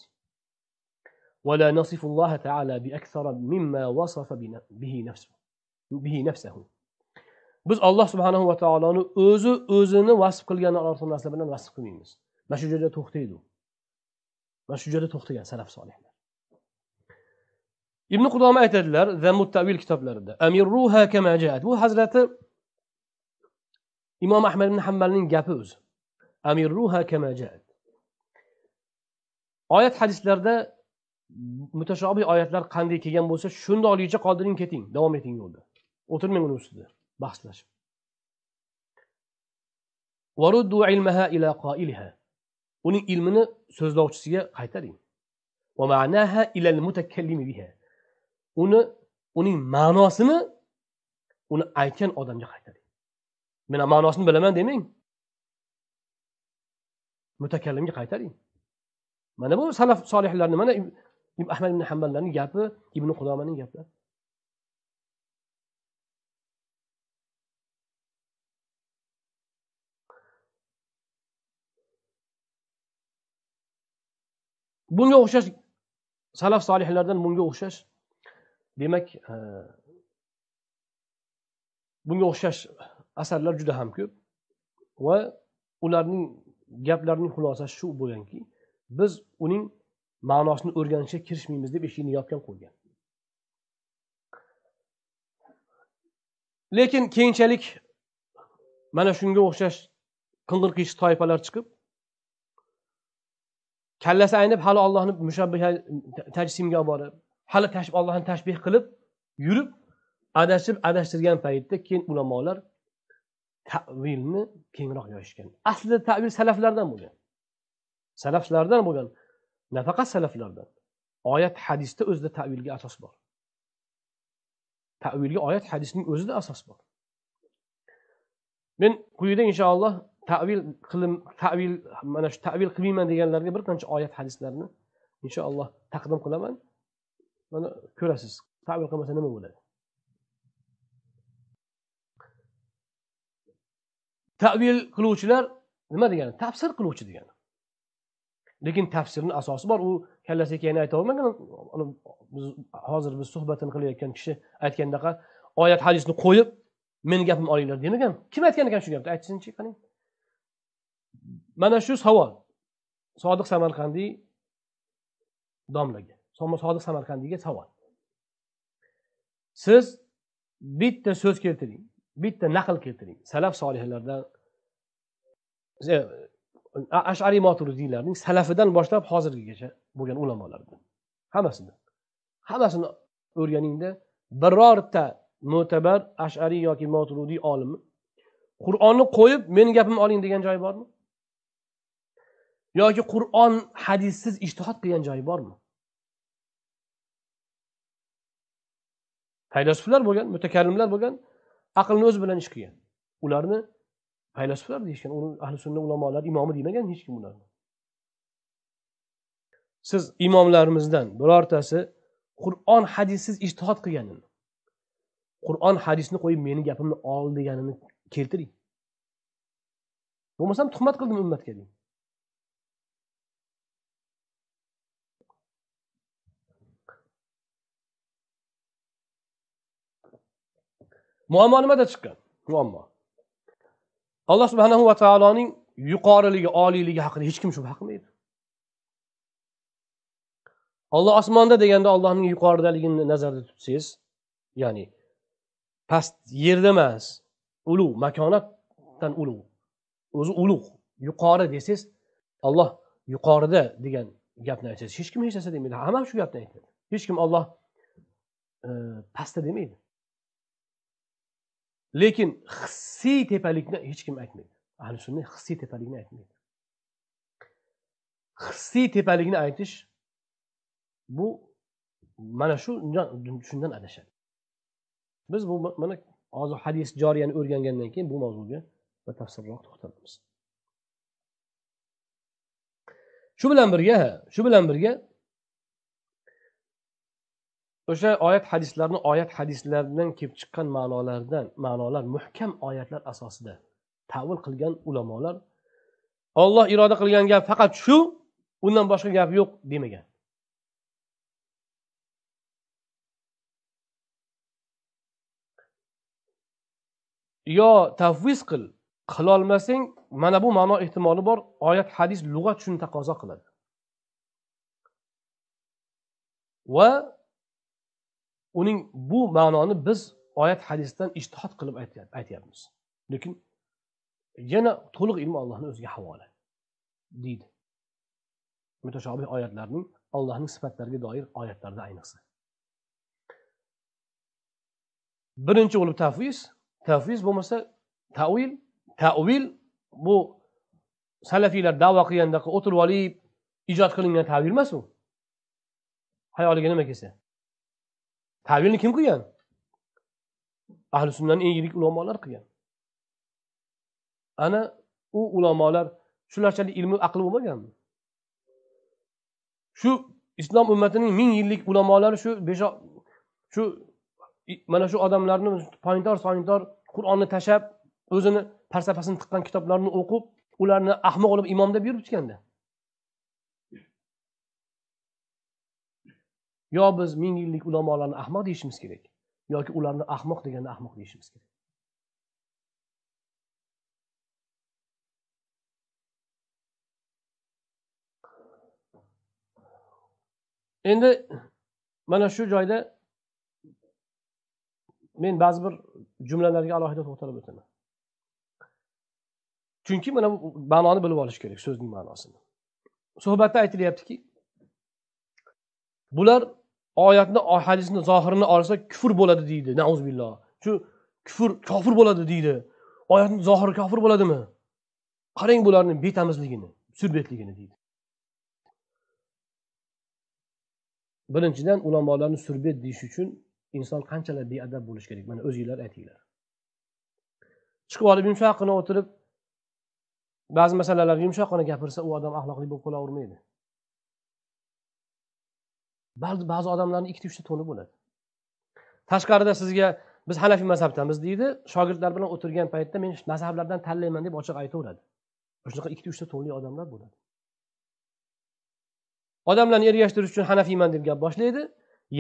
biz olloh subhanahu va taoloni o'zi o'zini vasf qilgan narsa bilan vasf qilmaymiz mana shu joyda to'xtaydi u mana shu joyda to'xtagan salaf solihlar ibn qudoma aytadilar tavil kitoblarida amirruha kama bu hazrati imom ahmad ibn hambalning gapi o'zi amirruha kama oyat hadislarda mutashobih oyatlar qanday kelgan bo'lsa shundoqligicha qoldiring keting davom eting yo'lda o'tirmang uni ustida bahslashib uning ilmini so'zlovchisiga qaytaring uni uning ma'nosini uni aytgan odamga qaytaring men ma'nosini bilaman demang mutakallimga qaytaring mana bu salaf solihlarni mana ahmad ibn hambalarni gapi ibn qudomaning gaplari bunga o'xshash salaf solihlardan bunga o'xshash demak e, bunga o'xshash asarlar juda ham ko'p va ularning gaplarining xulosasi shu bo'lganki biz uning ma'nosini o'rganishga kirishmaymiz deb eshikni yopgan qo'ygan lekin keyinchalik mana shunga o'xshash qing'ir qiyshiq toifalar chiqib kallasi aynib hali ollohni mushabbih tajsimga olib borib hali ollohni tashbih qilib yurib adashib adashtirgan paytda keyin ulamolar tavilni kengroq yoyishgan aslida tavil salaflardan bo'lgan salaflardan bo'lgan nafaqat salaflardan oyat hadisda o'zida tavilga asos bor tavilga oyat hadisning o'zida asos bor men quyida inshaalloh tavil qilim tavil mana shu tavil qilmayman deganlarga bir qancha oyat hadislarni inshaalloh taqdim qilaman mana ko'rasiz tavil qilmasa nima bo'ladi tavil qiluvchilar nima degani tafsir qiluvchi degani lekin tafsirni asosi bor u kallasiga keyin aytolmagan biz hozir biz suhbatini qilayotgan kishi aytgandaqa oyat hadisni qo'yib meni gapimni olinglar demagan kim aytgan ekan shu gapni aytsinchi qarang mana shu savol sodiq samarqandiy domlaga sodiq samarqandiyga savol siz bitta so'z keltiring bitta naql keltiring salaf solihlardan e, ashariy moturidiylarning salafidan boshlab hozirgigacha bo'lgan ulamolardan hammasini hammasini o'rganingda birorta mo'tabar ashariy yoki moturudiy olimi qur'onni qo'yib meni gapimni oling degan joyi bormi yoki qur'on hadissiz ishtihod qilgan joyi bormi faylasuflar bo'lgan mutakallimlar bo'lgan aqlni o'zi bilan ish qilgan ularni faylasuflar deyishgan uni ahli sunna ulamolar imomi demagan hech kim ularni siz imomlarimizdan birortasi qur'on hadissiz ishtihod qilganini qur'on hadisni qo'yib meni gapimni ol deganini keltiring bo'lmasam tuhmat qildim ummatga deng muammo nimada chiqqan muammo alloh subhanahu va taoloning yuqoriligi oliyligi haqida hech kim shubha qilmaydi olloh osmonda deganda ollohning yuqoridaligini nazarda tutsangiz ya'ni past yerda emas ulug' makonatdan ulug' o'zi ulug' yuqori desangiz olloh yuqorida degan gapni aytsangiz hech kim hech narsa demaydi hamma shu gapni aytadi hech kim olloh e, pastda demaydi lekin hissiy tepalikni hech kim aytmaydi ahli sunna hissiy tepalikni aytmaydi hissiy tepalikni aytish bu mana shu shundan adashadi biz bu mana hozir hadis joriyani o'rgangandan keyin bu mavzuga batafsilroq to'xtalamiz shu bilan birga shu bilan birga o'sha oyat hadislarni oyat hadislardan kelib chiqqan ma'nolardan ma'nolar muhkam oyatlar asosida tavil qilgan ulamolar olloh iroda qilgan gap faqat shu undan boshqa gap yo'q demagan yo tavviz qil qilolmasang mana bu ma'no ehtimoli bor oyat hadis lug'at shuni taqozo qiladi va uning bu ma'noni biz oyat hadisdan ishtihod qilib aytyapmiz lekin yana to'liq ilm allohni o'ziga havola deydi mutashobih oyatlarning allohning sifatlariga doir oyatlarda ayniqsa birinchi bo'lib tafviz tafviz bo'lmasa tavil tavil bu salafiylar davo qilganda o'tirib olib ijod qilingan tavil emas u hayoliga nima kelsa tavilni kim qilgan ahli sunnani eng yirik ulamolar qilgan ana u ulamolar shularchalik ilmi aqli bo'lmaganmi shu islom ummatining ming yillik ulamolari shu besh shu mana shu odamlarni poyintor soyintor qur'onni tashlab o'zini falsafasini tiqqan kitoblarni o'qib ularni ahmoq qilib imom deb yuribishganda yo biz ming yillik ulamolarni ahmoq deyishimiz kerak yoki ularni ahmoq deganni ahmoq deyishimiz kerak endi mana shu joyda men ba'zi bir jumlalarga alohida to'xtalib o'taman chunki mana bu ma'noni bilib olish kerak so'zning ma'nosini suhbatda aytilyaptiki bular oyatni hadisni zohirini olsa kufr bo'ladi deydi nauzubilloh shu kufr kofir bo'ladi deydi oyatni zohiri kofir bo'ladimi qarang bularni betamizligini surbetligini deydi birinchidan ulamolarni surbet deyish uchun inson qanchalar beadab bo'lishi kerak mana o'zinglar aytinglar chiqib olib yumshoqqina o'tirib ba'zi masalalarga yumshoqqina gapirsa u odam axloqli bo'lib qolavermaydi ba'zi ba'zi odamlarni ikkita uchta to'ni bo'ladi tashqarida sizga biz hanafiy mazhabdamiz deydi shogirdlar bilan o'tirgan paytda men mazhablardan tanlayman deb ochiq aytaveradi shunaqa ikkita uchta to'nli odamlar bo'ladi odamlarni ergashtirish uchun hanafiyman deb gap boshlaydi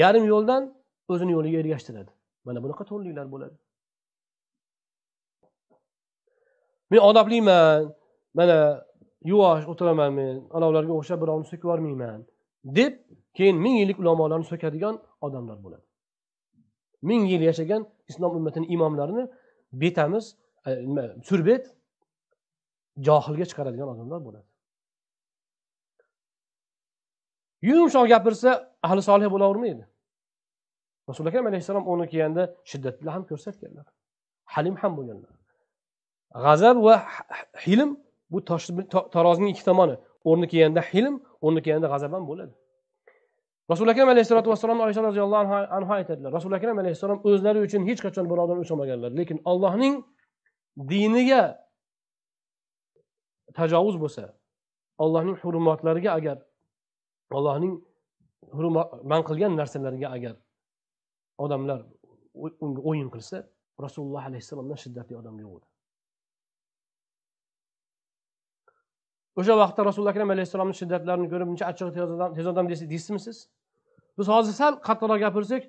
yarim yo'ldan o'zini yo'liga ergashtiradi mana bunaqa to'nliklar bo'ladi men odobliman mana yuvosh o'tiraman men anavlarga o'xshab birovni so'kib yubormayman deb keyin ming yillik ulamolarni so'kadigan odamlar bo'ladi ming yil yashagan islom ummatini imomlarini betamiz e, surbet johilga chiqaradigan odamlar bo'ladi yumshoq gapirsa ahli solih bo'lavermaydi rasul akram alayhissalom uni kelganda shiddat bilan ham ko'rsatganlar halim ham bo'lganlar g'azab va hilm bu tarozining ikki tomoni o'rni kelganda hilm o'rni kelganda g'azab ham bo'ladi Resul-i Ekrem aleyhissalatu vesselam Ayşe radıyallahu anh'a aytadilar. Resul-i Ekrem aleyhissalom o'zlari uchun hech qachon birovdan o'ch olmaganlar. Lekin Allohning diniga tajovuz bo'lsa, Allohning hurmatlariga agar Allohning man qilgan narsalariga agar odamlar unga o'yin qilsa, Rasululloh alayhissalomdan shiddatli odam yo'q edi. o'sha vaqtda rasuli akram alayhissalomni shiddatlarini ko'rib buncha achchig'i tez adam deysizmi siz biz hozir sal qattiqroq gapirsak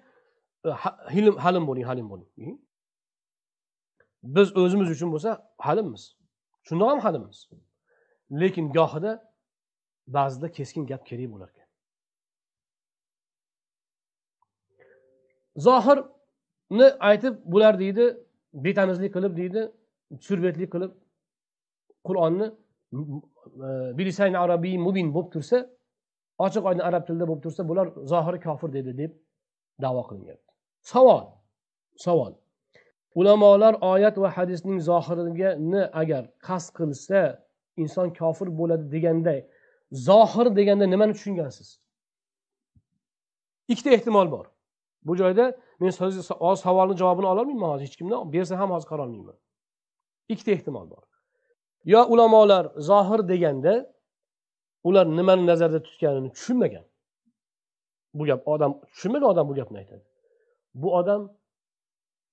e, halim halim bo'ling halim bo'ling biz o'zimiz uchun bo'lsa halimmiz shundoq ham halimiz lekin gohida ba'zida keskin gap kerak bo'lar ekan zohirni aytib bular deydi betamizlik qilib deydi surbetlik qilib qur'onni e, bilisayn arabiy mubin bo'lib tursa ochiq oydin arab tilida bo'lib tursa bular zohiri kofir dedi deb davo qilingan savol savol ulamolar oyat va hadisning zohirini agar qasd qilsa inson kofir bo'ladi deganday zohir deganda nimani tushungansiz ikkita ehtimol bor bu joyda men hozir savolni javobini ololmayman hozir hech kimdan bersa ham hozir qarolmayman ikkita ehtimol bor yo ulamolar zohir deganda ular nimani nazarda tutganini tushunmagan bu gap odam tushunmagan odam bu gapni aytadi bu odam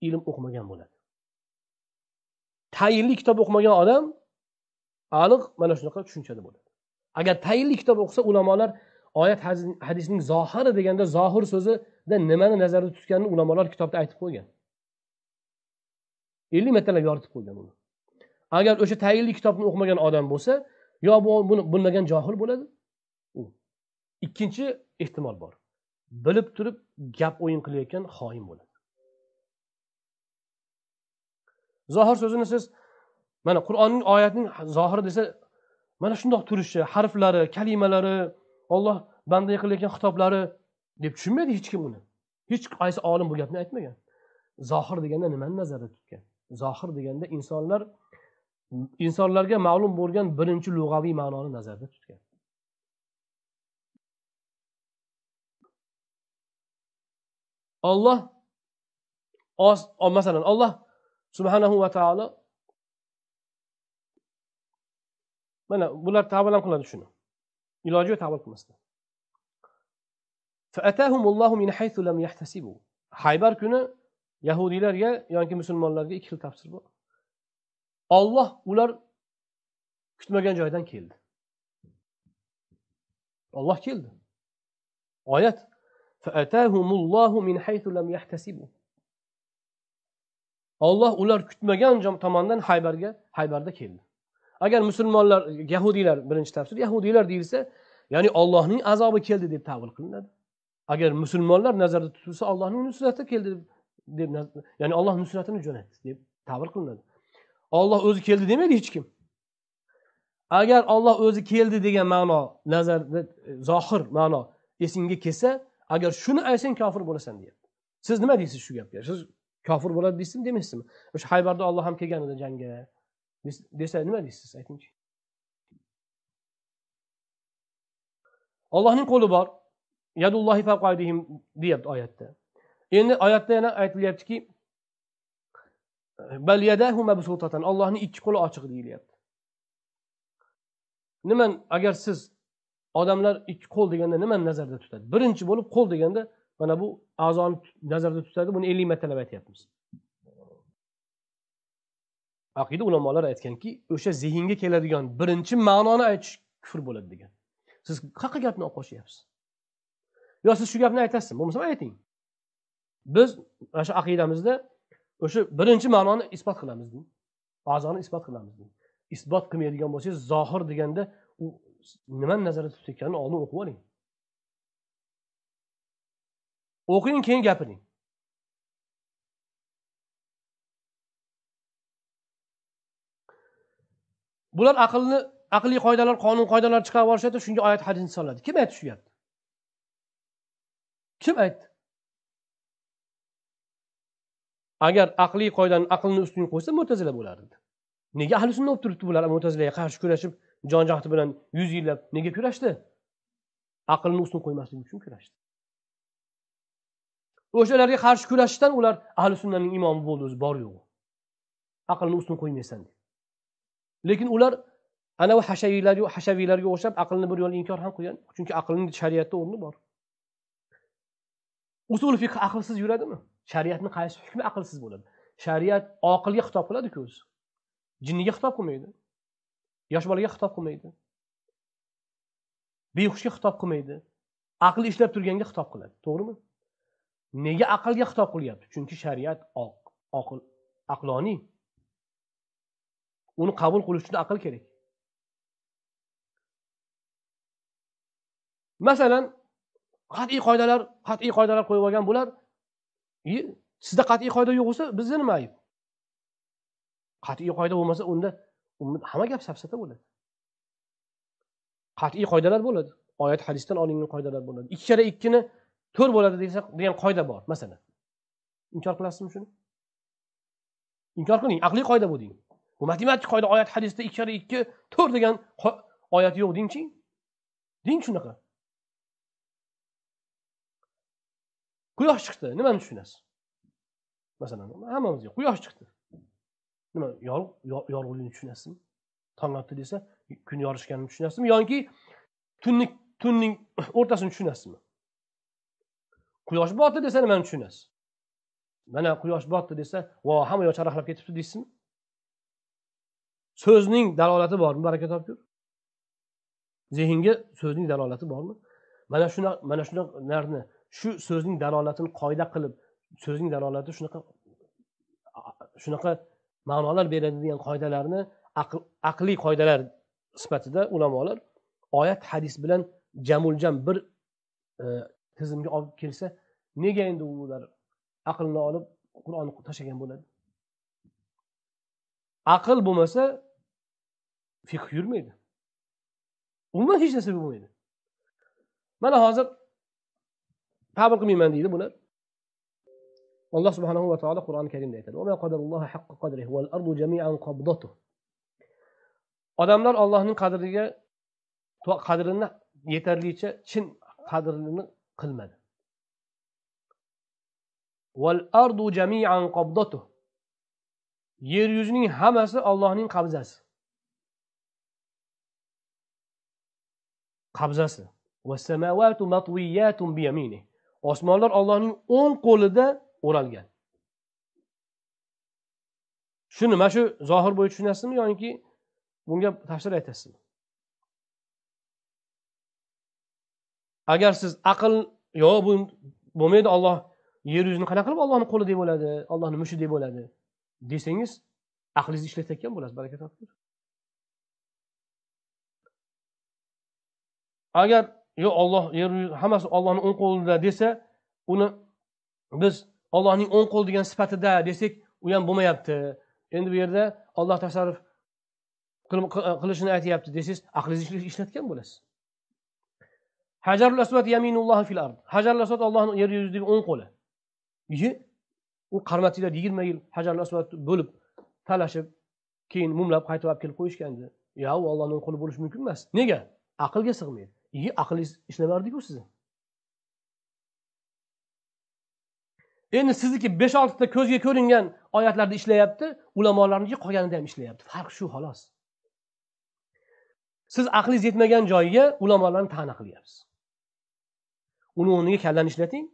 ilm o'qimagan bo'ladi tayinli kitob o'qimagan odam aniq mana shunaqa tushunchada bo'ladi agar tayinli kitob o'qisa ulamolar oyat hadisning zohiri deganda zohir so'zida nimani nazarda tutganini ulamolar kitobda aytib qo'ygan ellik martalab yoritib qo'ygan uni agar o'sha tayinli kitobni o'qimagan odam bo'lsa yo buni bilmagan johil bo'ladi u ikkinchi ehtimol bor bilib turib gap o'yin qilayotgan xoin bo'ladi zohir so'zini siz mana qur'onning oyatning zohiri desa mana shundoq turishi harflari kalimalari olloh bandaga qilayotgan xitoblari deb tushunmaydi hech kim uni hech qaysi olim bu gapni aytmagan zohir deganda nimani nazarda tutgan zohir deganda insonlar insonlarga ma'lum bo'lgan birinchi lug'aviy ma'noni nazarda tutgan olloh masalan olloh subhanahu va taolo mana bular tavil ham qiladi shuni iloji yo'q tavba qilmasdan haybar kuni yahudiylarga yoki musulmonlarga ikki xil tafsir bor olloh ular kutmagan joydan keldi olloh keldi oyat olloh ular kutmagan tomondan haybarga haybarda keldi agar musulmonlar yahudiylar birinchi tafsir yahudiylar deyilsa ya'ni ollohning azobi keldi deb tavil qilinadi agar musulmonlar nazarda tutilsa ollohning nusrati keldi deb ya'ni olloh nusratini jo'natdi deb tavil qilinadi Allah özü keldi demadi hiç kim Eğer Allah özü keldi degan ma'no nazarda e, zohir ma'no esingga kese, eğer şunu aytsang kafir bo'lasan diye. siz nima deysiz shu gapga siz kafir kofir bo'ladi deysizmi demaysizmi o'sha haybarda olloh ham kelgan edi jangga desa nima deysiz aytingchi ollohning qo'li diye ayette. deyapti ayette endi oyatda yana ki? allohni ikki qo'li ochiq deyilyapti nima agar siz odamlar ikki qo'l deganda nimani nazarda tutadi birinchi bo'lib qo'l deganda mana bu a'zoni nazarda tutadi buni ellik martalab aytyapmiz aqida ulamolar aytganki o'sha zehinga keladigan birinchi ma'noni aytish kufr bo'ladi degan siz qayerqa gapni olib qo'shyapsiz yo siz shu gapni aytasizmi bo'lmasam ayting biz mana shu aqidamizda o'sha birinchi ma'noni isbot qilamiz deng a'zoni isbot qilamiz deng isbot qilmaydigan bo'lsangiz zohir deganda u nimani nazarda tutayotganini oldin o'qib oling o'qing keyin gapiring bular aqlni aqliy qoidalar qonun qoidalar chiqarib yuborishadi shunga oyat hadisni soladi kim aytdi shu gapni kim aytdi agar aqliy qoidani aqlni ustun qo'ysa mo'tazila bo'lardi nega ahli sunna bo'lib turibdi bular mo'tazilaga qarshi kurashib jon jahdi bilan yuz yillab nega kurashdi aqlni ustun qo'ymaslik uchun kurashdi o'shalarga qarshi kurashishdan ular ahli sunnaning imomi bo'ldi o'zi bor yo'g'i aqlni ustun qo'ymaysan deb lekin ular anavi hashaviylar hashaviylarga o'xshab aqlni bir yo'l inkor ham qilgan chunki aqlning shariatda o'rni bor usul fiqh aqlsiz yuradimi shariatni qaysi hukmi aqlsiz bo'ladi shariat oqilga xitob qiladiku o'zi jinniga xitob qilmaydi yosh bolaga xitob qilmaydi behushga xitob qilmaydi aqli ishlab turganga xitob qiladi to'g'rimi nega aqlga xitob qilyapti chunki shariat oqil aqloniy uni qabul qilish uchun aql kerak masalan qat'iy qoidalar qat'iy qoidalar qo'yib olgan bular sizda qat'iy qoida yo'q bo'lsa bizda nima ayb qat'iy qoida bo'lmasa unda hamma gap safsata bo'ladi qat'iy qoidalar bo'ladi oyat hadisdan olingan qoidalar bo'ladi ikki kara ikkini to'rt bo'ladi desa degan qoida bor masalan inkor qilasizmi shuni inkor qiling aqliy qoida bu deng bu matematik qoida oyat hadisda ikki kara ikki to'rt degan oyat yo'q dengchi deng shunaqa quyosh chiqdi nimani tushunasiz masalan hammamizga quyosh chiqdi nima yorug'likni tushunasizmi tong otdi desa kun yorishganini tushunasizmi yoki tunni tunning o'rtasini tushunasizmi quyosh botdi desa nimani tushunasiz mana quyosh botdi desa vo hamma yoq charaqlab ketibdi deysizmi so'zning dalolati bormi baraka topgur zehnga so'zning dalolati bormi mana shunaqa mana shunaqa narni shu so'zning dalolatini qoida qilib so'zning dalolati shunaqa shunaqa ma'nolar beradi degan qoidalarni aqliy qoidalar sifatida ulamolar oyat hadis bilan jamuljam bir e, tizimga olib kelsa nega endi ular aqlni olib qur'onni tashlagan bo'ladi aql bo'lmasa fiqh yurmaydi umuman hech narsa bo'lmaydi mana hozir Sahabe-ı iman değildi bunlar. Allah subhanahu ve teala Kur'an-ı Kerim'de yeter. وَمَا قَدَرُ اللّٰهَ حَقَّ قَدْرِهِ وَالْاَرْضُ جَمِيعًا قَبْضَتُهُ Adamlar Allah'ın kadriye, kadrine yeterliçe Çin kadrini kılmadı. وَالْاَرْضُ جَمِيعًا قَبْضَتُهُ Yeryüzünün hemesi Allah'ın kabzası. Kabzası. وَالسَّمَاوَاتُ مَطْوِيَّاتٌ بِيَم۪ينِهِ osmonlar ollohning o'ng qo'lida o'ralgan shuni mana shu zohir bo'yi tushunasizmi yoki bunga tafsir aytasizmi agar siz aql yo'q bu bo'lmaydi olloh yer yuzini qanaqa qilib ollohni qo'li deb bo'ladi ollohni mushi deb bo'ladi desangiz aqlingizni ishlatayotgan bo'lasiz baraka toping agar yo olloh yer hammasi ollohni o'ng qo'lida desa uni biz ollohning o'ng qo'li degan sifatida desak u ham bo'lmayapti endi bu yerda olloh tasarruf qilishini aytyapti desangiz aqlingizni ishlatgan bo'lasiz hajarul asvat yaminullohi fil ard hajarul asvat ollohni yer yuzidagi o'ng qo'li u qarmatinglar yigirma yil hajarul asvatni bo'lib talashib keyin mumlab qaytib olib kelib qo'yishgandi yo u ollohni o'ng qo'li bo'lishi mumkin emas nega aqlga sig'maydi iyi aqlingiz ishlamardiku sizni endi sizniki besh oltita ko'zga ko'ringan oyatlarda ishlayapti ulamolarniki qolganida ham ishlayapti farq shu xolos siz aqlingiz yetmagan joyiga ulamolarni ta'na qilyapsiz uni o'rniga kallani ishlating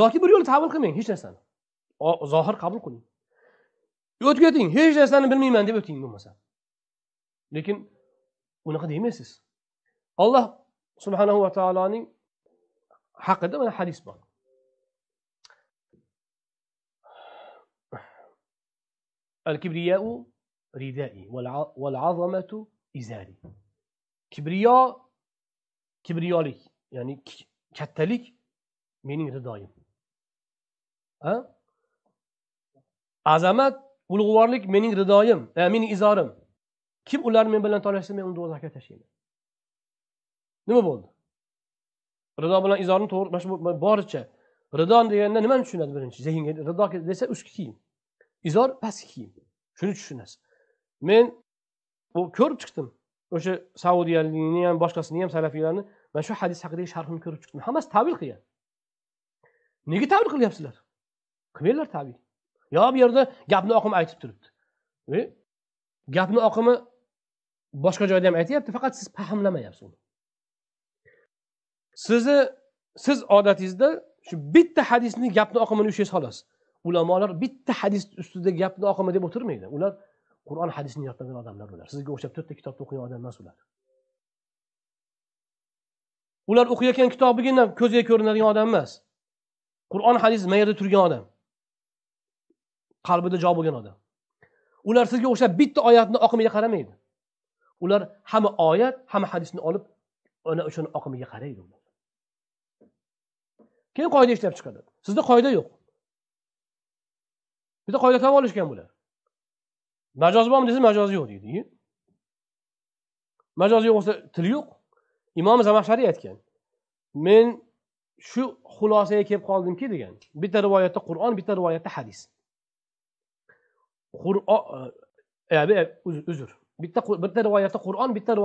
yoki bir yo'la tavil qilmang hech narsani zohir qabul qiling o'tib keting hech narsani bilmayman deb o'ting bo'lmasa lekin unaqa demaysiz olloh subhanahu va taoloning haqida mana hadis bor الكبرياء ردائي والعظمة إزاري كبرياء kibriyolik ya'ni kattalik mening ridoyim azamat ulug'vorlik mening ridoyim e, mening izorim kim ular men bilan tolashsa men uni do'zaxga tashlayman nima bo'ldi rido bilan izorni to'g'ri mana shu boricha rido deganda nimani tushunadi birinchi zehnga rido desa ustki kiyim izor pastki kiyim shuni tushunasiz men bu ko'rib chiqdim o'sha saudiyalikni ham boshqasini ham salafiylarni mana shu hadis haqidagi sharhini ko'rib chiqdim hammasi tavil qilgan nega tavil qilyapsizlar qilmanglar tavil yo bu yerda gapni oqimi aytib turibdi gapni oqimi boshqa joyda ham aytyapti faqat siz fahmlamayapsiz uni sizni siz odatingizda shu bitta hadisni gapni oqimini ushlaysiz xolos ulamolar bitta hadis ustida gapni oqimi deb o'tirmaydi ular qur'on hadisni yodlagan odamlar ular sizga o'xshab to'rtta kitobni o'qigan odam emas ular ular o'qiyotgan kitobigina ko'zga ko'rinadigan odam emas qur'on hadis yerda turgan odam qalbida jo bo'lgan odam ular sizga o'xshab bitta oyatni oqimiga qaramaydi ular hamma oyat hamma hadisni olib ana o'shani oqimiga qaraydi ular keyin qoida ishlab chiqadi sizda qoida yo'q bitta qoida topib olishgan bular majoz bormi desa majoz yo'q deydi majoz yo'q bo'lsa til yo'q imom zamaxshariy aytgan men shu xulosaga kelib qoldimki degan bitta rivoyatda qur'on bitta rivoyatda hadis qur'on e, e, uzr bitta bitta rivoyatda qur'on bitta rivoyat